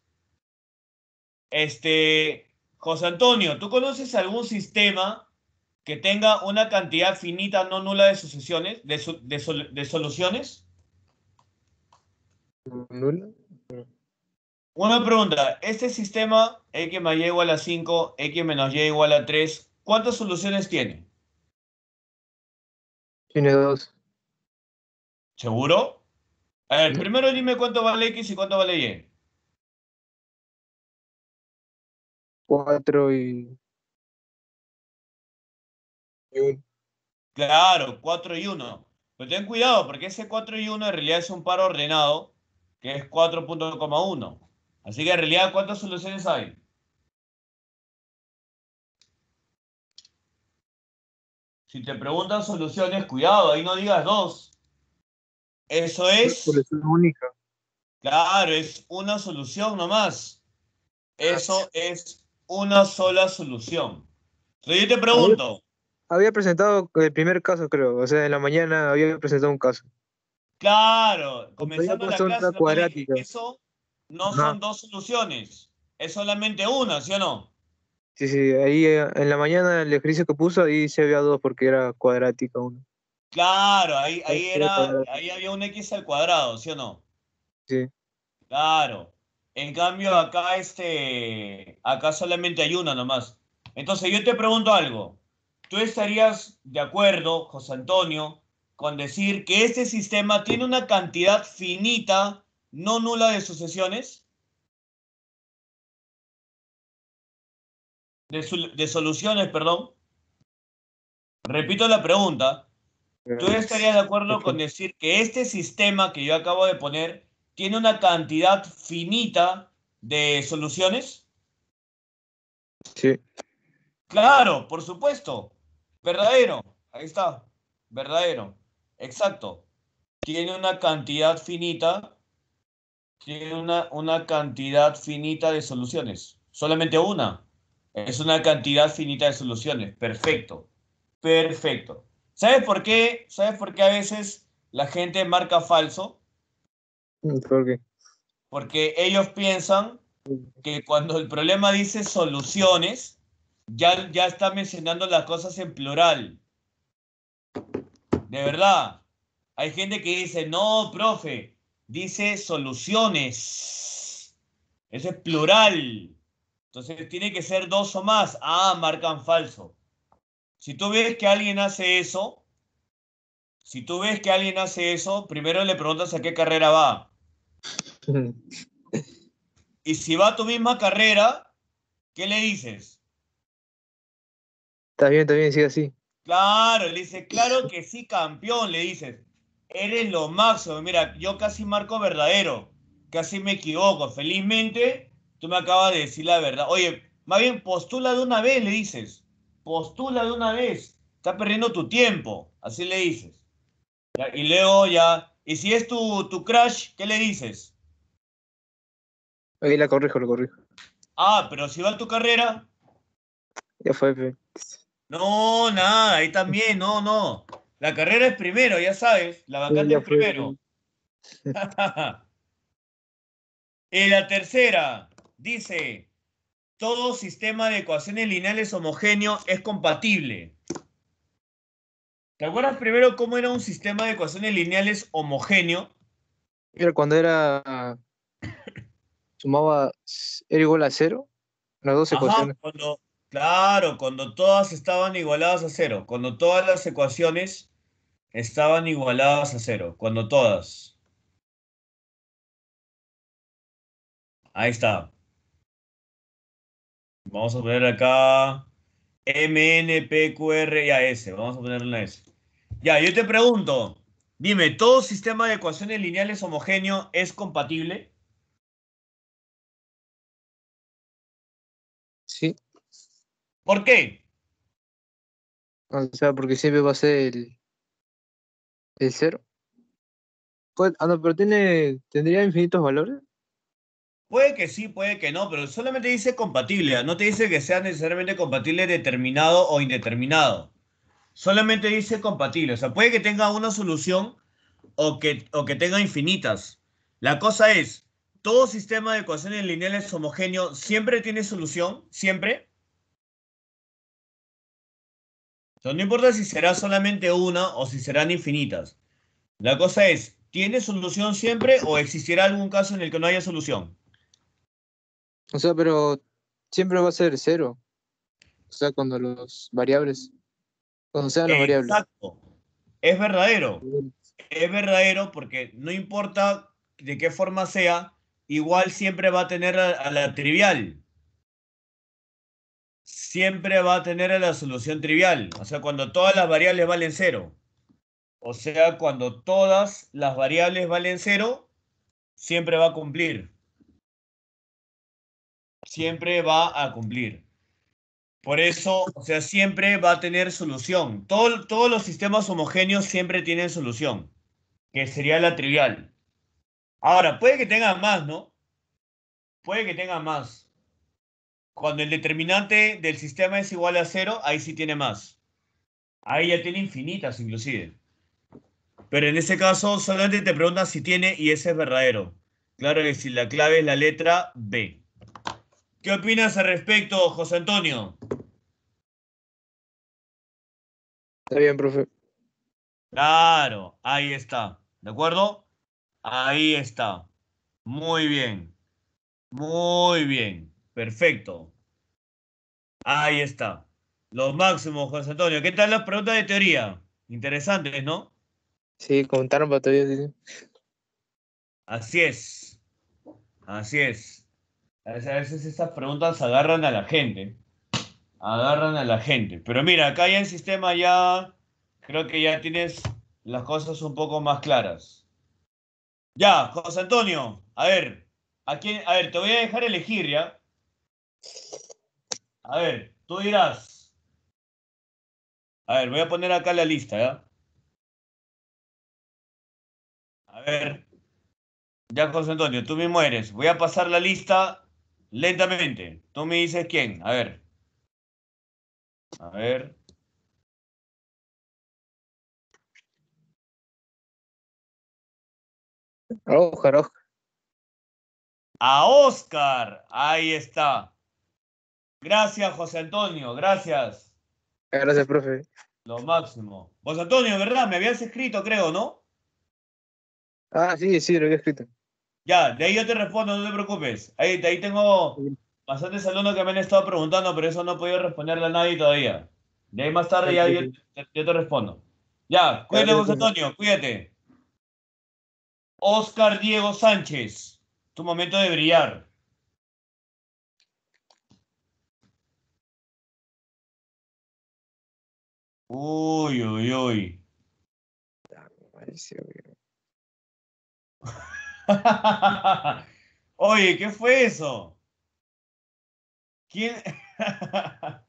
Este, José Antonio, ¿tú conoces algún sistema que tenga una cantidad finita no nula de sucesiones, de, soluciones? ¿Nula? Una pregunta, este sistema x más y igual a 5, x menos y igual a 3, ¿cuántas soluciones tiene? Tiene dos. ¿Seguro? A ver, primero dime cuánto vale x y cuánto vale y. Cuatro y Claro, 4 y 1. Pero ten cuidado, porque ese 4 y 1 en realidad es un par ordenado, que es 4.1. Así que en realidad, ¿cuántas soluciones hay? Si te preguntan soluciones, cuidado, ahí no digas dos. Eso es. única. Claro, es una solución nomás. Eso ah. es una sola solución. Entonces yo te pregunto, había presentado el primer caso, creo. O sea, en la mañana había presentado un caso. Claro, comenzando la clase, cuadrática. eso no son dos soluciones, es solamente una, ¿sí o no? Sí, sí, ahí eh, en la mañana el ejercicio que puso ahí se había dos porque era cuadrática uno. Claro, ahí, ahí, era, ahí había un x al cuadrado, ¿sí o no? Sí. Claro. En cambio, acá este, acá solamente hay una nomás. Entonces yo te pregunto algo. ¿Tú estarías de acuerdo, José Antonio, con decir que este sistema tiene una cantidad finita, no nula de sucesiones? De, soluciones, perdón. Repito la pregunta. ¿Tú eh, estarías de acuerdo con decir que este sistema que yo acabo de poner tiene una cantidad finita de soluciones? Sí. Claro, por supuesto. Verdadero, ahí está. Verdadero. Exacto. Tiene una cantidad finita. Tiene una, cantidad finita de soluciones. Solamente una. Es una cantidad finita de soluciones. Perfecto. Perfecto. ¿Sabes por qué? ¿Sabes por qué a veces la gente marca falso? Mm, ¿Por qué? Porque ellos piensan mm. que cuando el problema dice soluciones, ya, está mencionando las cosas en plural. De verdad. Hay gente que dice, no, profe, dice soluciones. Eso es plural. Entonces tiene que ser dos o más. Ah, marcan falso. Si tú ves que alguien hace eso, si tú ves que alguien hace eso, primero le preguntas a qué carrera va. y si va a tu misma carrera, ¿qué le dices? Está bien, está bien, sigue así. Claro, le dice, claro que sí, campeón, le dices. Eres lo máximo. Mira, yo casi marco verdadero. Casi me equivoco. Felizmente, tú me acabas de decir la verdad. Oye, más bien postula de una vez, le dices. Postula de una vez. Estás perdiendo tu tiempo. Así le dices. y luego ya. Y si es tu, tu crash ¿qué le dices? Ahí la corrijo, la corrijo. Ah, pero si va tu carrera. Ya fue, fe. No, nada, ahí también, no, no. La carrera es primero, ya sabes, la vacante es primero. y eh, la tercera dice, todo sistema de ecuaciones lineales homogéneo es compatible. ¿Te acuerdas primero cómo era un sistema de ecuaciones lineales homogéneo? Era cuando era sumaba era igual a cero, las dos ecuaciones. Claro, cuando todas estaban igualadas a cero, cuando todas las ecuaciones estaban igualadas a cero, cuando todas. Ahí está. Vamos a poner acá M, N, y A, S. Vamos a poner una S. Ya, yo te pregunto, dime, ¿todo sistema de ecuaciones lineales homogéneo es compatible? Sí. ¿Por qué? O sea, porque siempre va a ser el, cero. Pues, ah, no, pero tiene, ¿tendría infinitos valores? Puede que sí, puede que no, pero solamente dice compatible, ah, no te dice que sea necesariamente compatible determinado o indeterminado. Solamente dice compatible, o sea, puede que tenga una solución o que, o que tenga infinitas. La cosa es, todo sistema de ecuaciones lineales homogéneo siempre tiene solución, siempre. no importa si será solamente una o si serán infinitas. La cosa es, ¿tiene solución siempre o existirá algún caso en el que no haya solución? O sea, pero siempre va a ser cero. O sea, cuando los variables, cuando sean las variables. Exacto. Es verdadero. Es verdadero porque no importa de qué forma sea, igual siempre va a tener a la trivial siempre va a tener la solución trivial, o sea, cuando todas las variables valen cero. O sea, cuando todas las variables valen cero, siempre va a cumplir. Siempre va a cumplir. Por eso, o sea, siempre va a tener solución. todos los sistemas homogéneos siempre tienen solución, que sería la trivial. Ahora, puede que tengan más, ¿no? Puede que tengan más. Cuando el determinante del sistema es igual a cero, ahí sí tiene más. Ahí ya tiene infinitas inclusive. Pero en ese caso solamente te preguntas si tiene y ese es verdadero. Claro que sí, la clave es la letra B. ¿Qué opinas al respecto, José Antonio? Está bien, profe. Claro, ahí está. ¿De acuerdo? Ahí está. Muy bien. Muy bien. Perfecto. Ahí está. Lo máximo, José Antonio. ¿Qué tal las preguntas de teoría? Interesantes, ¿no? Sí, contaron para teoría, Así es. Así es. A veces estas preguntas agarran a la gente. Agarran a la gente. Pero mira, acá ya el sistema ya creo que ya tienes las cosas un poco más claras. Ya, José Antonio, a ver, a ver, te voy a dejar elegir ya. A ver, tú dirás. A ver, voy a poner acá la lista, ¿ya? A ver, ya José Antonio, tú mismo eres. Voy a pasar la lista lentamente. Tú me dices quién. A ver. A ver. Oscar. A Oscar. Ahí está. Gracias, José Antonio, gracias. Gracias, profe. Lo máximo. José Antonio, ¿verdad? Me habías escrito, creo, ¿no? Ah, sí, sí, lo había escrito. Ya, de ahí yo te respondo, no te preocupes. Ahí, ahí tengo bastantes alumnos que me han estado preguntando, pero eso no he podido responderle a nadie todavía. De ahí más tarde ya te respondo. Ya, cuídate, José Antonio, cuídate. Oscar Diego Sánchez, tu momento de brillar. Uy, uy, uy. Oye, ¿qué fue eso? ¿Quién?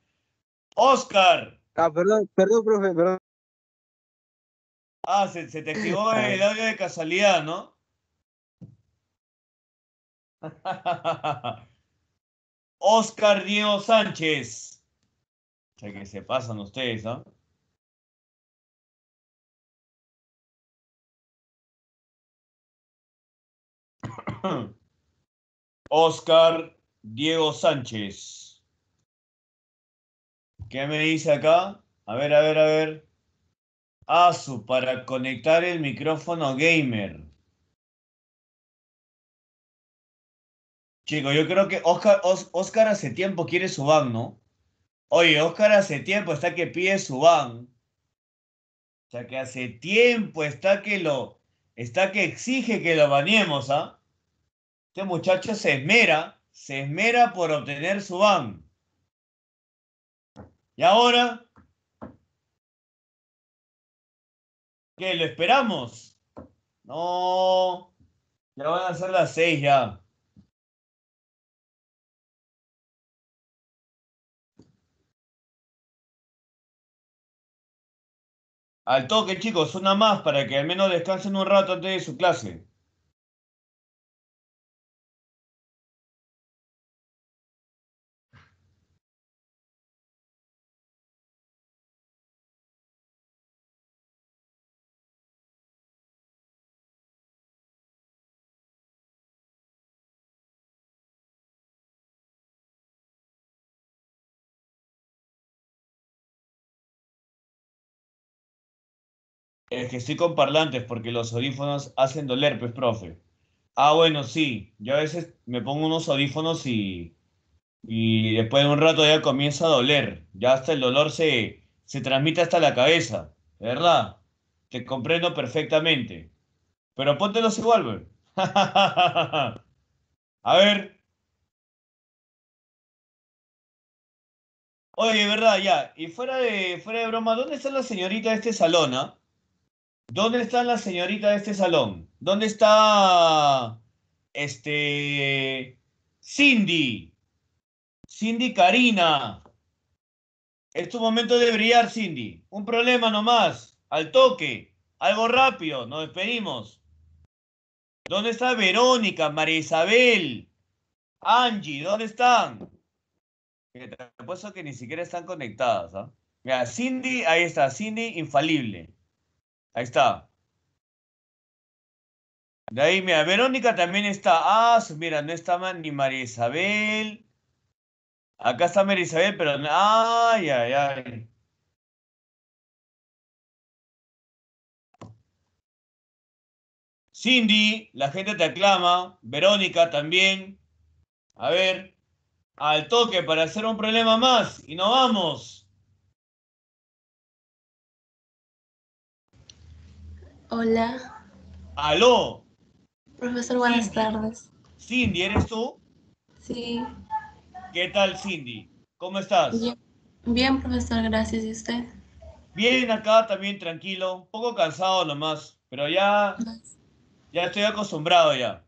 Oscar. Ah, perdón, perdón, profe, perdón. Ah, se, te activó el audio de casualidad, ¿no? Oscar Diego Sánchez. O sea que se pasan ustedes, ¿no? Oscar Diego Sánchez. ¿Qué me dice acá? A ver, a ver, a ver. ASU para conectar el micrófono gamer. Chicos, yo creo que Oscar, hace tiempo quiere su ban, ¿no? Oye, Oscar hace tiempo está que pide su ban. O sea que hace tiempo está que lo. Está que exige que lo baneemos, ¿ah? Este muchacho se esmera, se esmera por obtener su van. Y ahora, ¿qué? ¿Lo esperamos? No, ya van a ser las seis ya. Al toque, chicos, una más para que al menos descansen un rato antes de su clase. Es que estoy con parlantes porque los audífonos hacen doler, pues, profe. Ah, bueno, sí. Yo a veces me pongo unos audífonos y, y después de un rato ya comienza a doler. Ya hasta el dolor se, se transmite hasta la cabeza. verdad? Te comprendo perfectamente. Pero póntelos igual, güey. a ver. Oye, ¿verdad? Ya. Y fuera de, fuera de broma, ¿dónde está la señorita de este salón, ah? ¿Dónde está la señorita de este salón? ¿Dónde está este Cindy? Cindy Karina. Es tu momento de brillar, Cindy. Un problema nomás, al toque, algo rápido, nos despedimos. ¿Dónde está Verónica, María Isabel, Angie? ¿Dónde están? Que te apuesto que ni siquiera están conectadas. ¿ah? Mira, Cindy, ahí está, Cindy infalible. Ahí está. De ahí, mira, Verónica también está. Ah, mira, no está ni María Isabel. Acá está María Isabel, pero. Ay, ay, ay. Cindy, la gente te aclama. Verónica también. A ver, al toque para hacer un problema más. Y nos vamos. Hola. Aló. Profesor, buenas tardes. Cindy, ¿eres tú? Sí. ¿Qué tal, Cindy? ¿Cómo estás? Bien, profesor, gracias. ¿Y usted? Bien, acá también tranquilo, un poco cansado nomás, pero ya, ya estoy acostumbrado ya.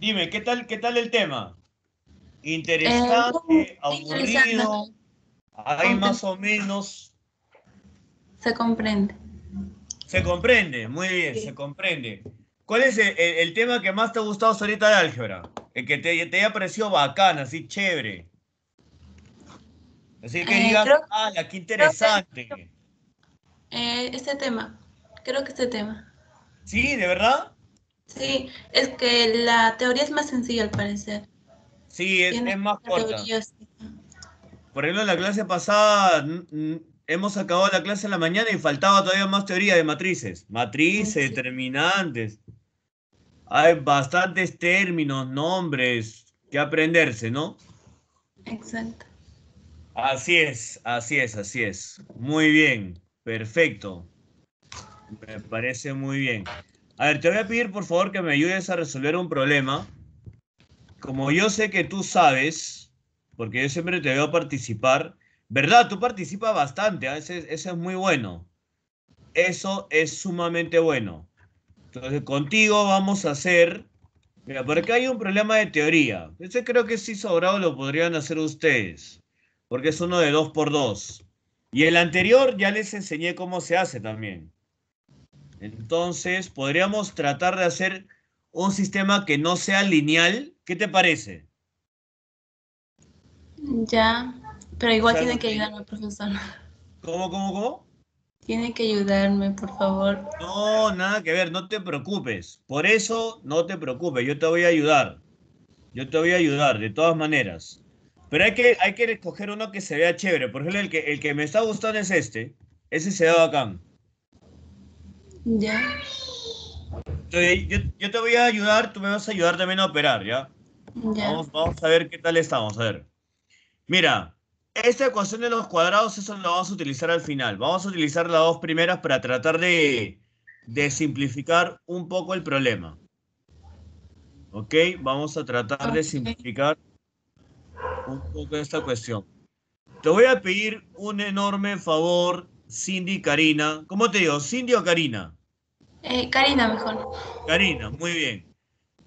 Dime, ¿qué tal, qué tal el tema? Interesante, eh, aburrido, hay más o menos se comprende. Se comprende, muy bien, se comprende. ¿Cuál es el, tema que más te ha gustado ahorita de álgebra? El que te, te haya parecido bacán, así chévere. Así que eh, digas, ah, qué este interesante. Eh, este tema, creo que este tema. ¿Sí? ¿De verdad? Sí, es que la teoría es más sencilla al parecer. Sí, es, más corta. Por ejemplo, en la clase pasada hemos acabado la clase en la mañana y faltaba todavía más teoría de matrices. Matrices, determinantes. Hay bastantes términos, nombres que aprenderse, ¿no? Exacto. Así es, así es, así es. Muy bien, perfecto. Me parece muy bien. A ver, te voy a pedir por favor que me ayudes a resolver un problema. Como yo sé que tú sabes, porque yo siempre te veo participar, ¿Verdad? Tú participas bastante, a veces eso es muy bueno. Eso es sumamente bueno. Entonces, contigo vamos a hacer. Mira, por hay un problema de teoría. Ese creo que sí sobrado lo podrían hacer ustedes, porque es uno de 2 por 2 Y el anterior ya les enseñé cómo se hace también. Entonces, podríamos tratar de hacer un sistema que no sea lineal. ¿Qué te parece? Ya. Pero igual tiene que ayudarme, profesor. ¿Cómo, cómo, cómo? Tiene que ayudarme, por favor. No, nada que ver, no te preocupes. Por eso no te preocupes, yo te voy a ayudar. Yo te voy a ayudar, de todas maneras. Pero hay que, hay que escoger uno que se vea chévere. Por ejemplo, el que, el que me está gustando es este. Ese se ve bacán. Ya. yo, te voy a ayudar, tú me vas a ayudar también a operar, ¿ya? ya. Vamos, vamos a ver qué tal estamos, a ver. Mira, esta ecuación de los cuadrados, eso la vamos a utilizar al final. Vamos a utilizar las dos primeras para tratar de, simplificar un poco el problema. ¿Ok? Vamos a tratar de simplificar un poco esta cuestión. Te voy a pedir un enorme favor, Cindy y Karina. ¿Cómo te digo? ¿Cindy o Karina? Eh, Karina, mejor. Karina, muy bien.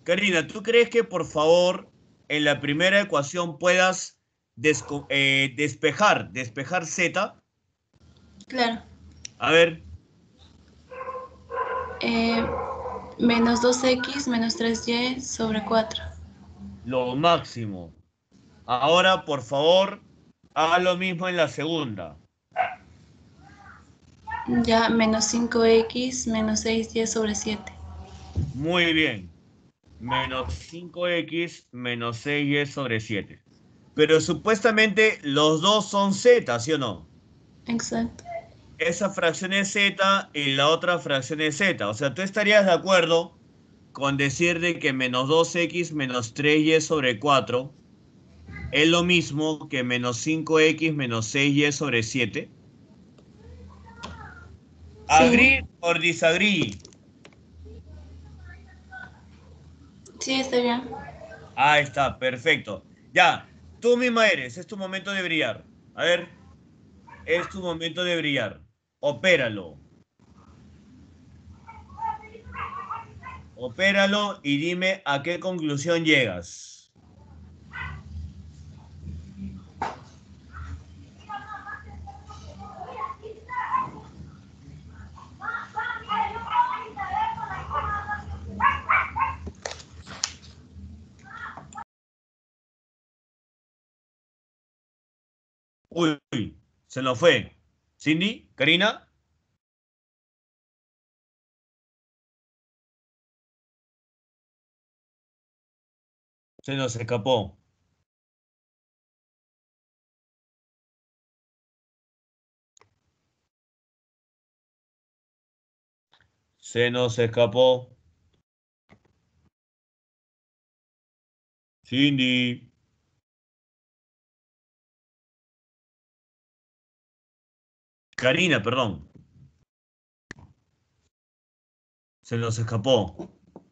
Karina, ¿tú crees que por favor en la primera ecuación puedas eh, despejar, despejar Z. Claro. A ver. Eh, menos 2x menos 3y sobre 4. Lo máximo. Ahora, por favor, haga lo mismo en la segunda. Ya, menos 5x menos 6y sobre 7. Muy bien. Menos 5x menos 6y sobre 7. Pero supuestamente los dos son Z, ¿sí o no? Exacto. Esa fracción es Z y la otra fracción es Z. O sea, tú estarías de acuerdo con decir de que menos 2x menos 3y sobre 4 es lo mismo que menos 5x menos 6y sobre 7? ¿Agree o disagree? Sí, está bien. Ahí está, perfecto. Ya, Tú misma eres, es tu momento de brillar. A ver, es tu momento de brillar. Opéralo. Opéralo y dime a qué conclusión llegas. Uy, se nos fue. Cindy, Karina. Se nos escapó. Se nos escapó. Cindy. Karina, perdón. Se nos escapó.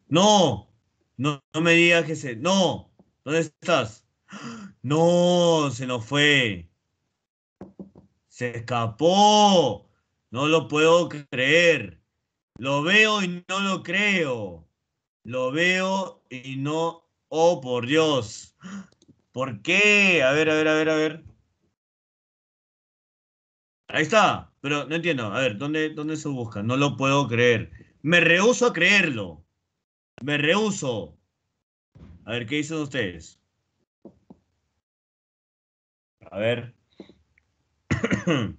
No, no, no me digas que se... No, ¿dónde estás? No, se nos fue. Se escapó. No lo puedo creer. Lo veo y no lo creo. Lo veo y no... Oh, por Dios. ¿Por qué? A ver, a ver, a ver, a ver. Ahí está, pero no entiendo. A ver, ¿dónde, se busca? No lo puedo creer. Me rehuso a creerlo. Me rehuso. A ver, ¿qué dicen ustedes? A ver.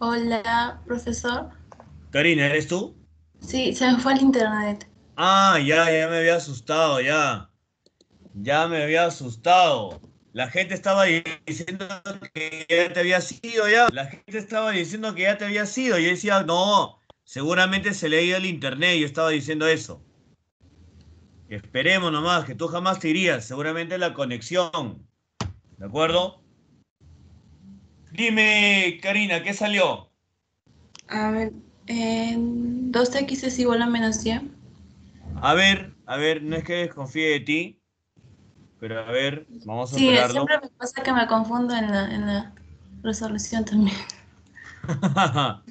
Hola, profesor. Karina, ¿eres tú? Sí, se me fue al internet. Ah, ya, ya me había asustado, ya. Ya me había asustado. La gente estaba diciendo que ya te había sido ya. La gente estaba diciendo que ya te había sido. Yo decía, no, seguramente se leía el internet. Yo estaba diciendo eso. Esperemos nomás, que tú jamás te irías. Seguramente la conexión. ¿De acuerdo? Dime, Karina, ¿qué salió? A ver, eh, 2x es igual a menos A ver, a ver, no es que desconfíe de ti. Pero a ver, vamos a Sí, siempre me pasa que me confundo en la, resolución también.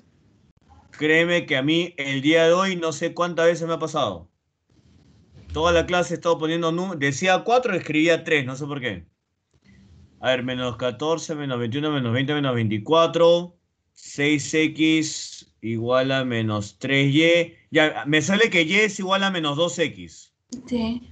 Créeme que a mí el día de hoy no sé cuántas veces me ha pasado. Toda la clase he estado poniendo números. Decía 4, escribía 3, no sé por qué. A ver, menos 14, menos 21, menos 20, menos 24. 6x igual a menos 3y. Ya, me sale que y es igual a menos 2x. Sí.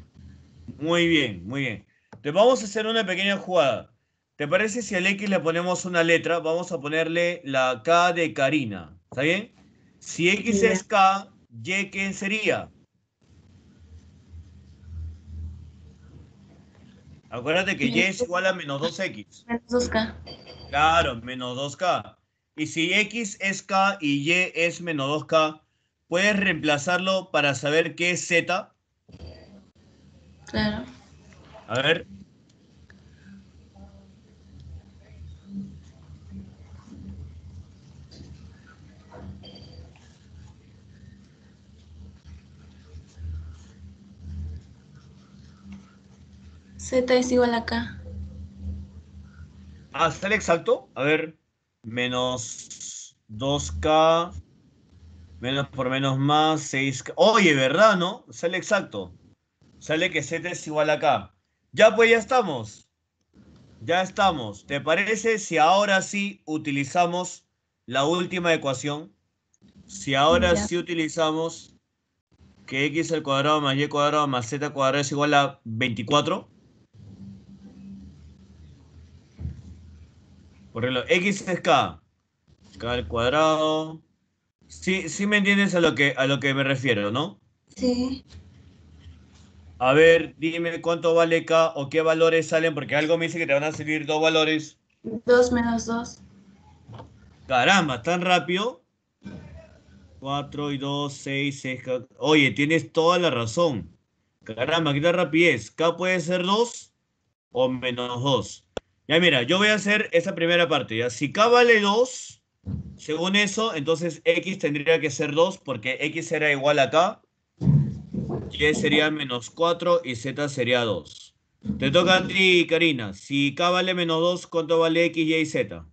Muy bien, muy bien vamos a hacer una pequeña jugada. ¿Te parece si al X le ponemos una letra? Vamos a ponerle la K de Karina. ¿Está bien? Si X es K, ¿Y quién sería? Acuérdate que Y es igual a menos 2X. Menos 2K. Claro, menos 2K. Y si X es K y Y es menos 2K, ¿puedes reemplazarlo para saber qué es Z? Claro. A ver, Z es igual a K. Ah, sale exacto. A ver, menos 2K, menos por menos más 6K. Oye, ¿verdad, no? Sale exacto. Sale que Z es igual a K. Ya, pues ya estamos. Ya estamos. ¿Te parece si ahora sí utilizamos la última ecuación? Si ahora sí utilizamos que x al cuadrado más y al cuadrado más z al cuadrado es igual a 24. Por ejemplo, X es K. K al cuadrado. Sí, sí me entiendes a lo que a lo que me refiero, ¿no? Sí. A ver, dime cuánto vale K o qué valores salen, porque algo me dice que te van a salir dos valores. 2 menos 2. Caramba, tan rápido. 4 y 2, 6, 6. Oye, tienes toda la razón. Caramba, qué rapidez. K puede ser 2 o menos 2. Ya mira, yo voy a hacer esa primera parte. Si K vale 2, según eso, entonces X tendría que ser 2 porque X era igual a K. Y sería menos 4 y Z sería 2. Te toca a ti, Karina. Si K vale menos 2, ¿cuánto vale X, Y y Z?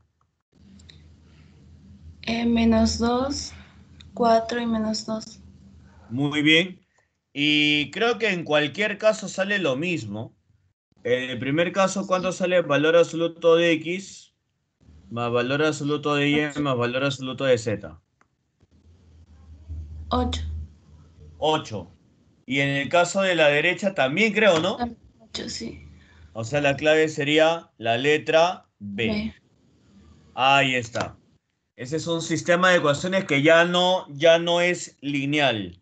Eh, menos 2, 4 y menos 2. Muy bien. Y creo que en cualquier caso sale lo mismo. Eh, en el primer caso, ¿cuánto sale valor absoluto de X más valor absoluto de Y más valor absoluto de Z? 8. 8. Y en el caso de la derecha también creo, ¿no? 8, sí. O sea, la clave sería la letra B. Ahí está. Ese es un sistema de ecuaciones que ya no, ya no es lineal.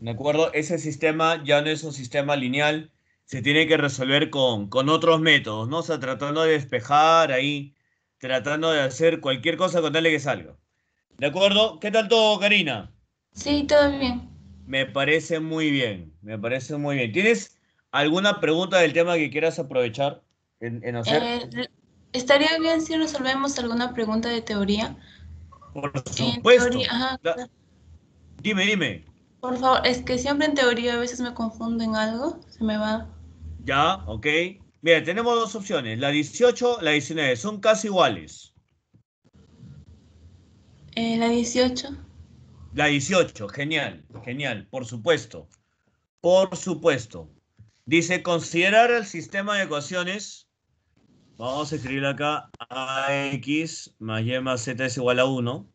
¿De acuerdo? Ese sistema ya no es un sistema lineal se tiene que resolver con, otros métodos, ¿no? O sea, tratando de despejar ahí, tratando de hacer cualquier cosa con tal de que salga. ¿De acuerdo? ¿Qué tal todo, Karina? Sí, todo bien. Me parece muy bien, me parece muy bien. ¿Tienes alguna pregunta del tema que quieras aprovechar en, hacer? Eh, estaría bien si resolvemos alguna pregunta de teoría. Por supuesto. Dime, dime. Por favor, es que siempre en teoría a veces me confundo en algo, se me va ya, ok. Mira, tenemos dos opciones, la 18, la 19, son casi iguales. Eh, la 18. La 18, genial, genial, por supuesto. Por supuesto. Dice, considerar el sistema de ecuaciones, vamos a escribir acá, ax más y más z es igual a 1.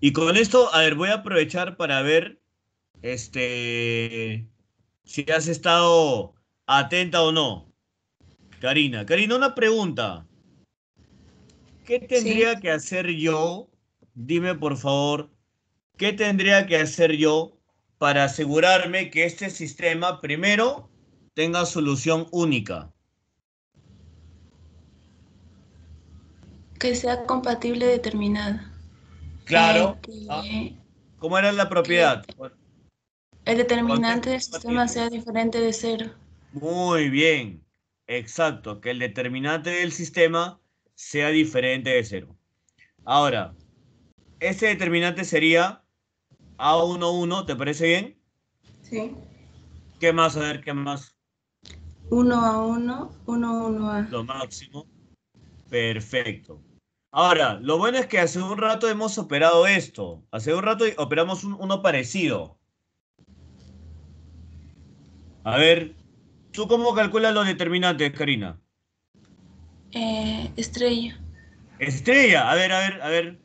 Y con esto, a ver, voy a aprovechar para ver, este, si has estado atenta o no. Karina, Karina, una pregunta. ¿Qué tendría que hacer yo? Dime por favor, ¿qué tendría que hacer yo para asegurarme que este sistema primero tenga solución única? Que sea compatible determinada. Claro. Eh, ah, ¿Cómo era la propiedad? El determinante del sistema sea diferente de cero. Muy bien, exacto, que el determinante del sistema sea diferente de cero. Ahora, ese determinante sería A11, ¿te parece bien? Sí. ¿Qué más? A ver, ¿qué más? 1 a 1, 1 a 1 a. Lo máximo. Perfecto. Ahora, lo bueno es que hace un rato hemos operado esto. Hace un rato operamos uno parecido. A ver, ¿Tú cómo calculas los determinantes, Karina? Eh, estrella. Estrella, a ver, a ver, a ver.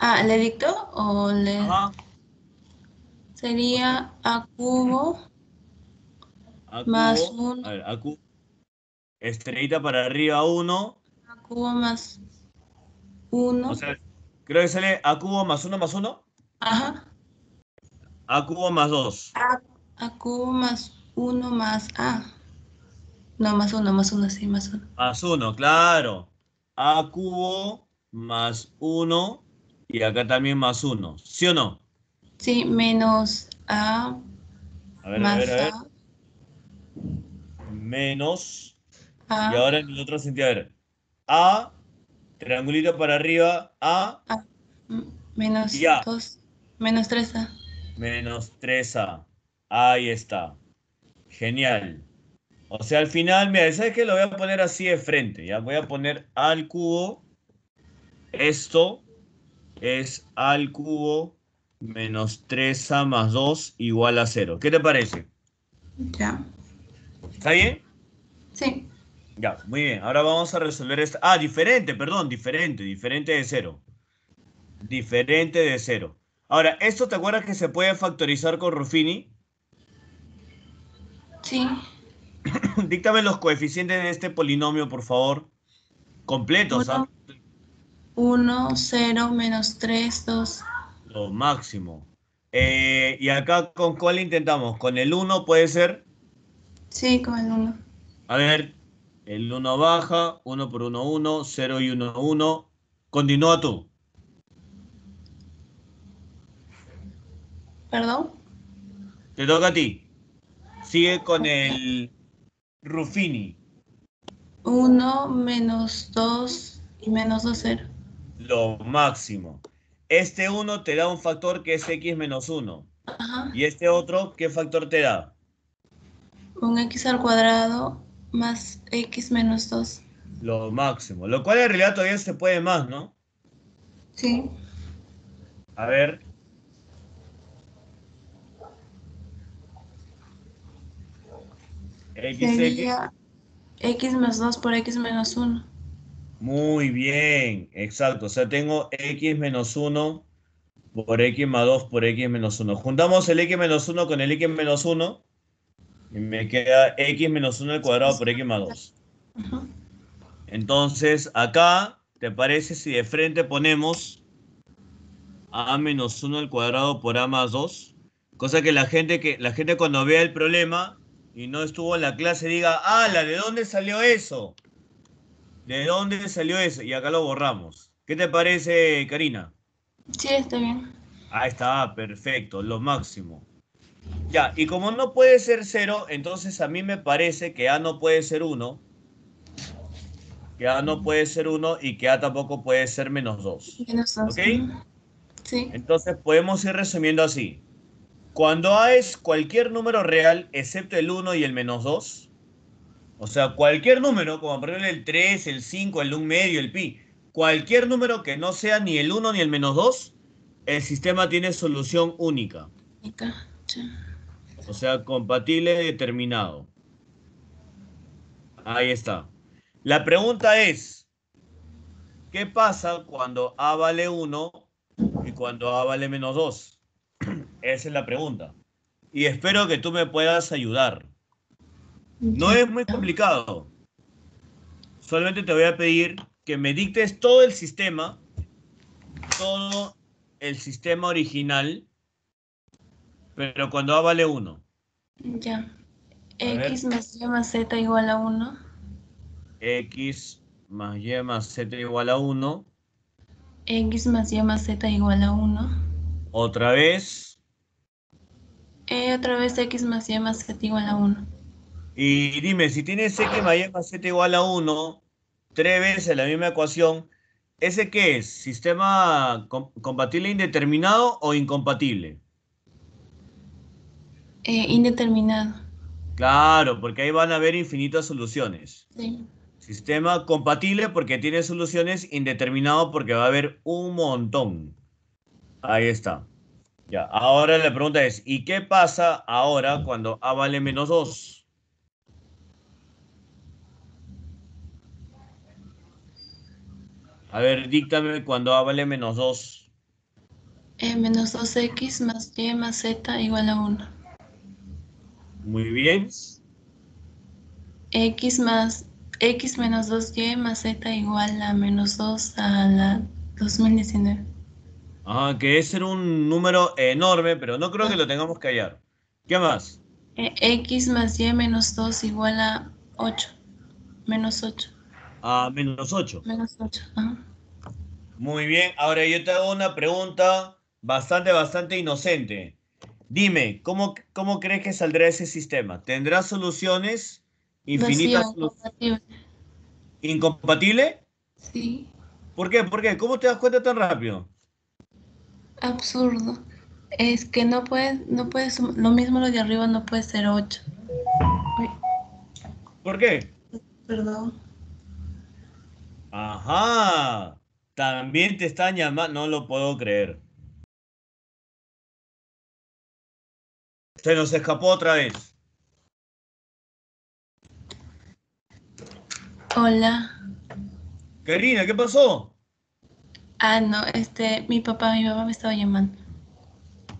Ah, ¿le dictó? o le...? Sería A cubo a más uno. A cubo. Estrellita para arriba uno. A cubo más uno. O sea, creo que sale A cubo más uno, más uno. Ajá. A cubo más 2. A, cubo más 1 más A. No, más 1, más 1, sí, más 1. Más 1, claro. A cubo más 1 y acá también más 1. ¿Sí o no? Sí, menos A, a ver, más a ver, a ver. A. Menos. A. Y ahora en el otro sentido, a ver. A, triangulito para arriba, A. a menos 2. Menos 3A menos 3A. Ahí está. Genial. O sea, al final, mira, ¿sabes qué? Lo voy a poner así de frente. Ya voy a poner al cubo. Esto es al cubo menos 3A más 2 igual a 0. ¿Qué te parece? Ya. ¿Está bien? Sí. Ya, muy bien. Ahora vamos a resolver esta. Ah, diferente, perdón, diferente, diferente de 0. Diferente de 0. Ahora, ¿esto te acuerdas que se puede factorizar con Ruffini? Sí. Díctame los coeficientes de este polinomio, por favor. Completos. 1, ¿ah? 0, menos 3, 2. Lo máximo. Eh, ¿Y acá con cuál intentamos? ¿Con el 1 puede ser? Sí, con el 1. A ver, el 1 baja, 1 por 1, 1, 0 y 1, 1. Continúa tú. Perdón. Te toca a ti. Sigue con el Ruffini. 1 menos 2 y menos 2, 0. Lo máximo. Este 1 te da un factor que es x menos 1. Y este otro, ¿qué factor te da? Un x al cuadrado más x menos 2. Lo máximo. Lo cual en realidad todavía se puede más, ¿no? Sí. A ver, X, x más 2 por x menos 1. Muy bien, exacto. O sea, tengo x menos 1 por x más 2 por x menos 1. Juntamos el x menos 1 con el x menos 1 y me queda x menos 1 al cuadrado por x más 2. Entonces, acá, ¿te parece si de frente ponemos a menos 1 al cuadrado por a más 2? Cosa que la gente, que, la gente cuando vea el problema y no estuvo en la clase diga, ala, ¿de dónde salió eso? ¿De dónde salió eso? Y acá lo borramos. ¿Qué te parece, Karina? Sí, está bien. Ah, está, perfecto, lo máximo. Ya, y como no puede ser cero, entonces a mí me parece que A no puede ser uno. que A no puede ser uno y que A tampoco puede ser menos 2. Menos ¿Ok? Sí. Entonces podemos ir resumiendo así. Cuando A es cualquier número real, excepto el 1 y el menos 2, o sea, cualquier número, como por ejemplo el 3, el 5, el 1 medio, el pi, cualquier número que no sea ni el 1 ni el menos 2, el sistema tiene solución única. O sea, compatible determinado. Ahí está. La pregunta es, ¿qué pasa cuando A vale 1 y cuando A vale menos 2? Esa es la pregunta. Y espero que tú me puedas ayudar. No es muy complicado. Solamente te voy a pedir que me dictes todo el sistema, todo el sistema original, pero cuando A vale 1. Ya. X más Y más Z igual a 1. X más Y más Z igual a 1. X más Y más Z igual a 1. Otra vez. Eh, otra vez x más y más z igual a 1. Y dime, si tienes x más y más z igual a 1, tres veces la misma ecuación, ¿ese qué es? ¿Sistema compatible e indeterminado o incompatible? Eh, indeterminado. Claro, porque ahí van a haber infinitas soluciones. Sí. Sistema compatible porque tiene soluciones, indeterminado porque va a haber un montón. Ahí está. Ya, ahora la pregunta es, ¿y qué pasa ahora cuando A vale menos 2? A ver, díctame cuando A vale menos 2. Eh, menos 2x más y más z igual a 1. Muy bien. x más x menos 2y más z igual a menos 2 a la 2019. Ah, que ese era un número enorme, pero no creo que lo tengamos que hallar. ¿Qué más? Eh, X más Y menos 2 igual a 8. Menos 8. Ah, menos 8. Menos 8, Muy bien, ahora yo te hago una pregunta bastante, bastante inocente. Dime, ¿cómo, cómo crees que saldrá ese sistema? ¿Tendrá soluciones infinitas? Incompatible. ¿Incompatible? Sí. ¿Por qué? ¿Por qué? ¿Cómo te das cuenta tan rápido? absurdo es que no puedes, no puedes, lo mismo lo de arriba no puede ser 8. ¿Por qué? Perdón. Ajá. También te están llamando, no lo puedo creer. Se nos escapó otra vez. Hola. Karina, ¿qué pasó? Ah, no, este, mi papá, mi mamá me estaba llamando.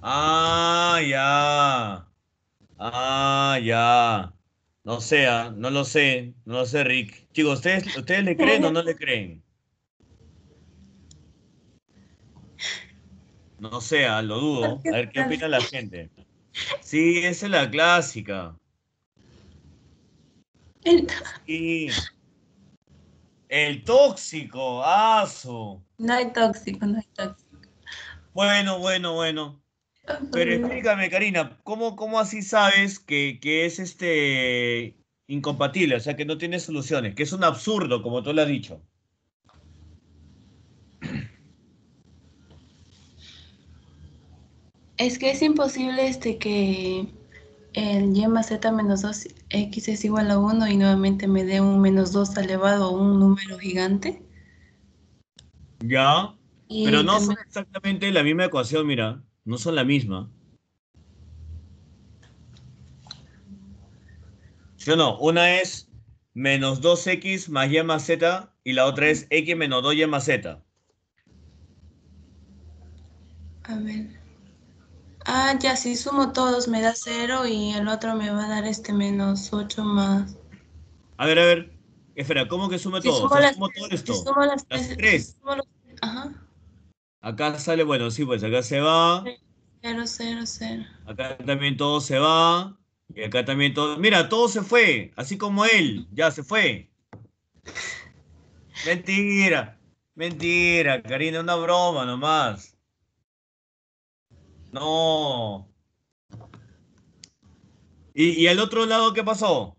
Ah, ya. Ah, ya. No sé, ah, no lo sé, no lo sé, Rick. Chicos, ¿ustedes, ¿ustedes le creen o no le creen? No sé, ah, lo dudo. A ver qué opina la gente. Sí, esa es la clásica. El, sí. El tóxico, aso. No hay tóxico, no hay tóxico. Bueno, bueno, bueno. Pero explícame, Karina, ¿cómo, cómo así sabes que, que, es este incompatible? O sea, que no tiene soluciones, que es un absurdo, como tú lo has dicho. Es que es imposible este que el y más z menos 2x es igual a 1 y nuevamente me dé un menos 2 elevado a un número gigante. Ya. pero no son exactamente la misma ecuación, mira. No son la misma. Yo no? Una es menos 2x más y más z y la otra es x menos 2y más z. A ver. Ah, ya, si sumo todos me da 0 y el otro me va a dar este menos 8 más. A ver, a ver. Espera, ¿cómo que suma todo? Sumo todo esto. las, tres. ajá. Acá sale, bueno, sí, pues acá se va. Cero, cero, cero. Acá también todo se va. Y acá también todo. Mira, todo se fue. Así como él. Ya se fue. Mentira. Mentira, Karina, una broma nomás. No. ¿Y, ¿Y al otro lado qué pasó?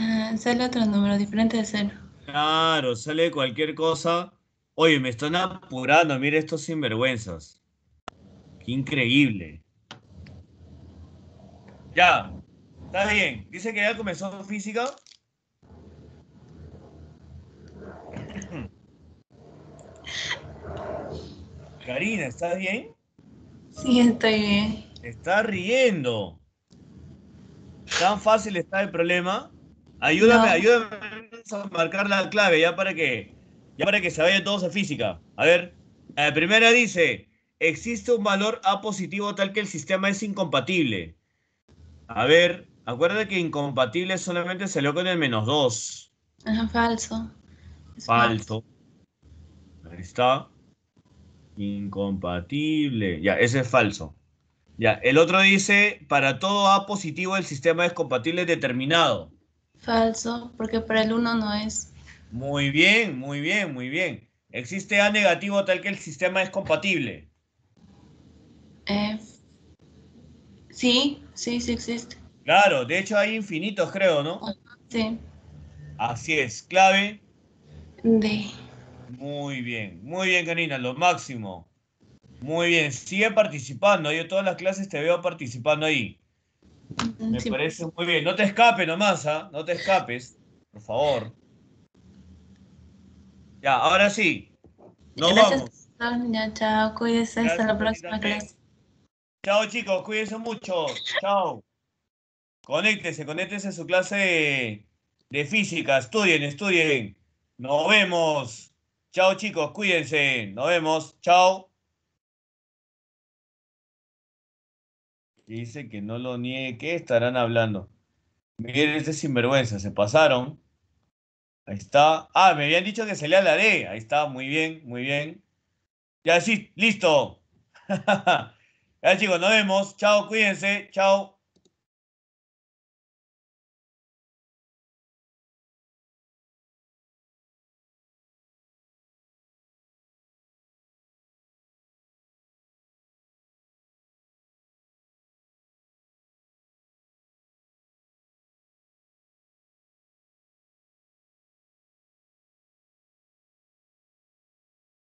Ah, sale otro número diferente de cero. Claro, sale cualquier cosa. Oye, me están apurando, mire estos sinvergüenzas. Qué increíble. Ya, estás bien. Dice que ya comenzó física. Karina, ¿estás bien? Sí, estoy bien. Está riendo. Tan fácil está el problema. Ayúdame, ayúdame a marcar la clave ya para que ya para que se vaya todo a física. A ver, la primera dice, existe un valor A positivo tal que el sistema es incompatible. A ver, acuérdate que incompatible solamente salió con el menos 2. falso. falso. Ahí está. Incompatible. Ya, ese es falso. Ya, el otro dice, para todo A positivo el sistema es compatible determinado. Falso, porque para el 1 no es. Muy bien, muy bien, muy bien. ¿Existe A negativo tal que el sistema es compatible? sí, sí, sí existe. Claro, de hecho hay infinitos, creo, ¿no? Sí. Así es, clave. D. Muy bien, muy bien, Karina, lo máximo. Muy bien, sigue participando. Yo todas las clases te veo participando ahí. Me parece muy bien. No te escapes nomás, ¿ah? No te escapes, por favor. Ya, ahora sí. Nos vamos. chao, cuídense. la próxima clase. Chao, chicos. Cuídense mucho. Chao. Conéctese, conéctese a su clase de física. Estudien, estudien. Nos vemos. Chao, chicos. Cuídense. Nos vemos. Chao. dice que no lo niegue, ¿qué estarán hablando? Miguel, este es sinvergüenza, se pasaron. Ahí está. Ah, me habían dicho que se lea la D. Ahí está, muy bien, muy bien. Ya sí, listo. ya chicos, nos vemos. Chao, cuídense. Chao.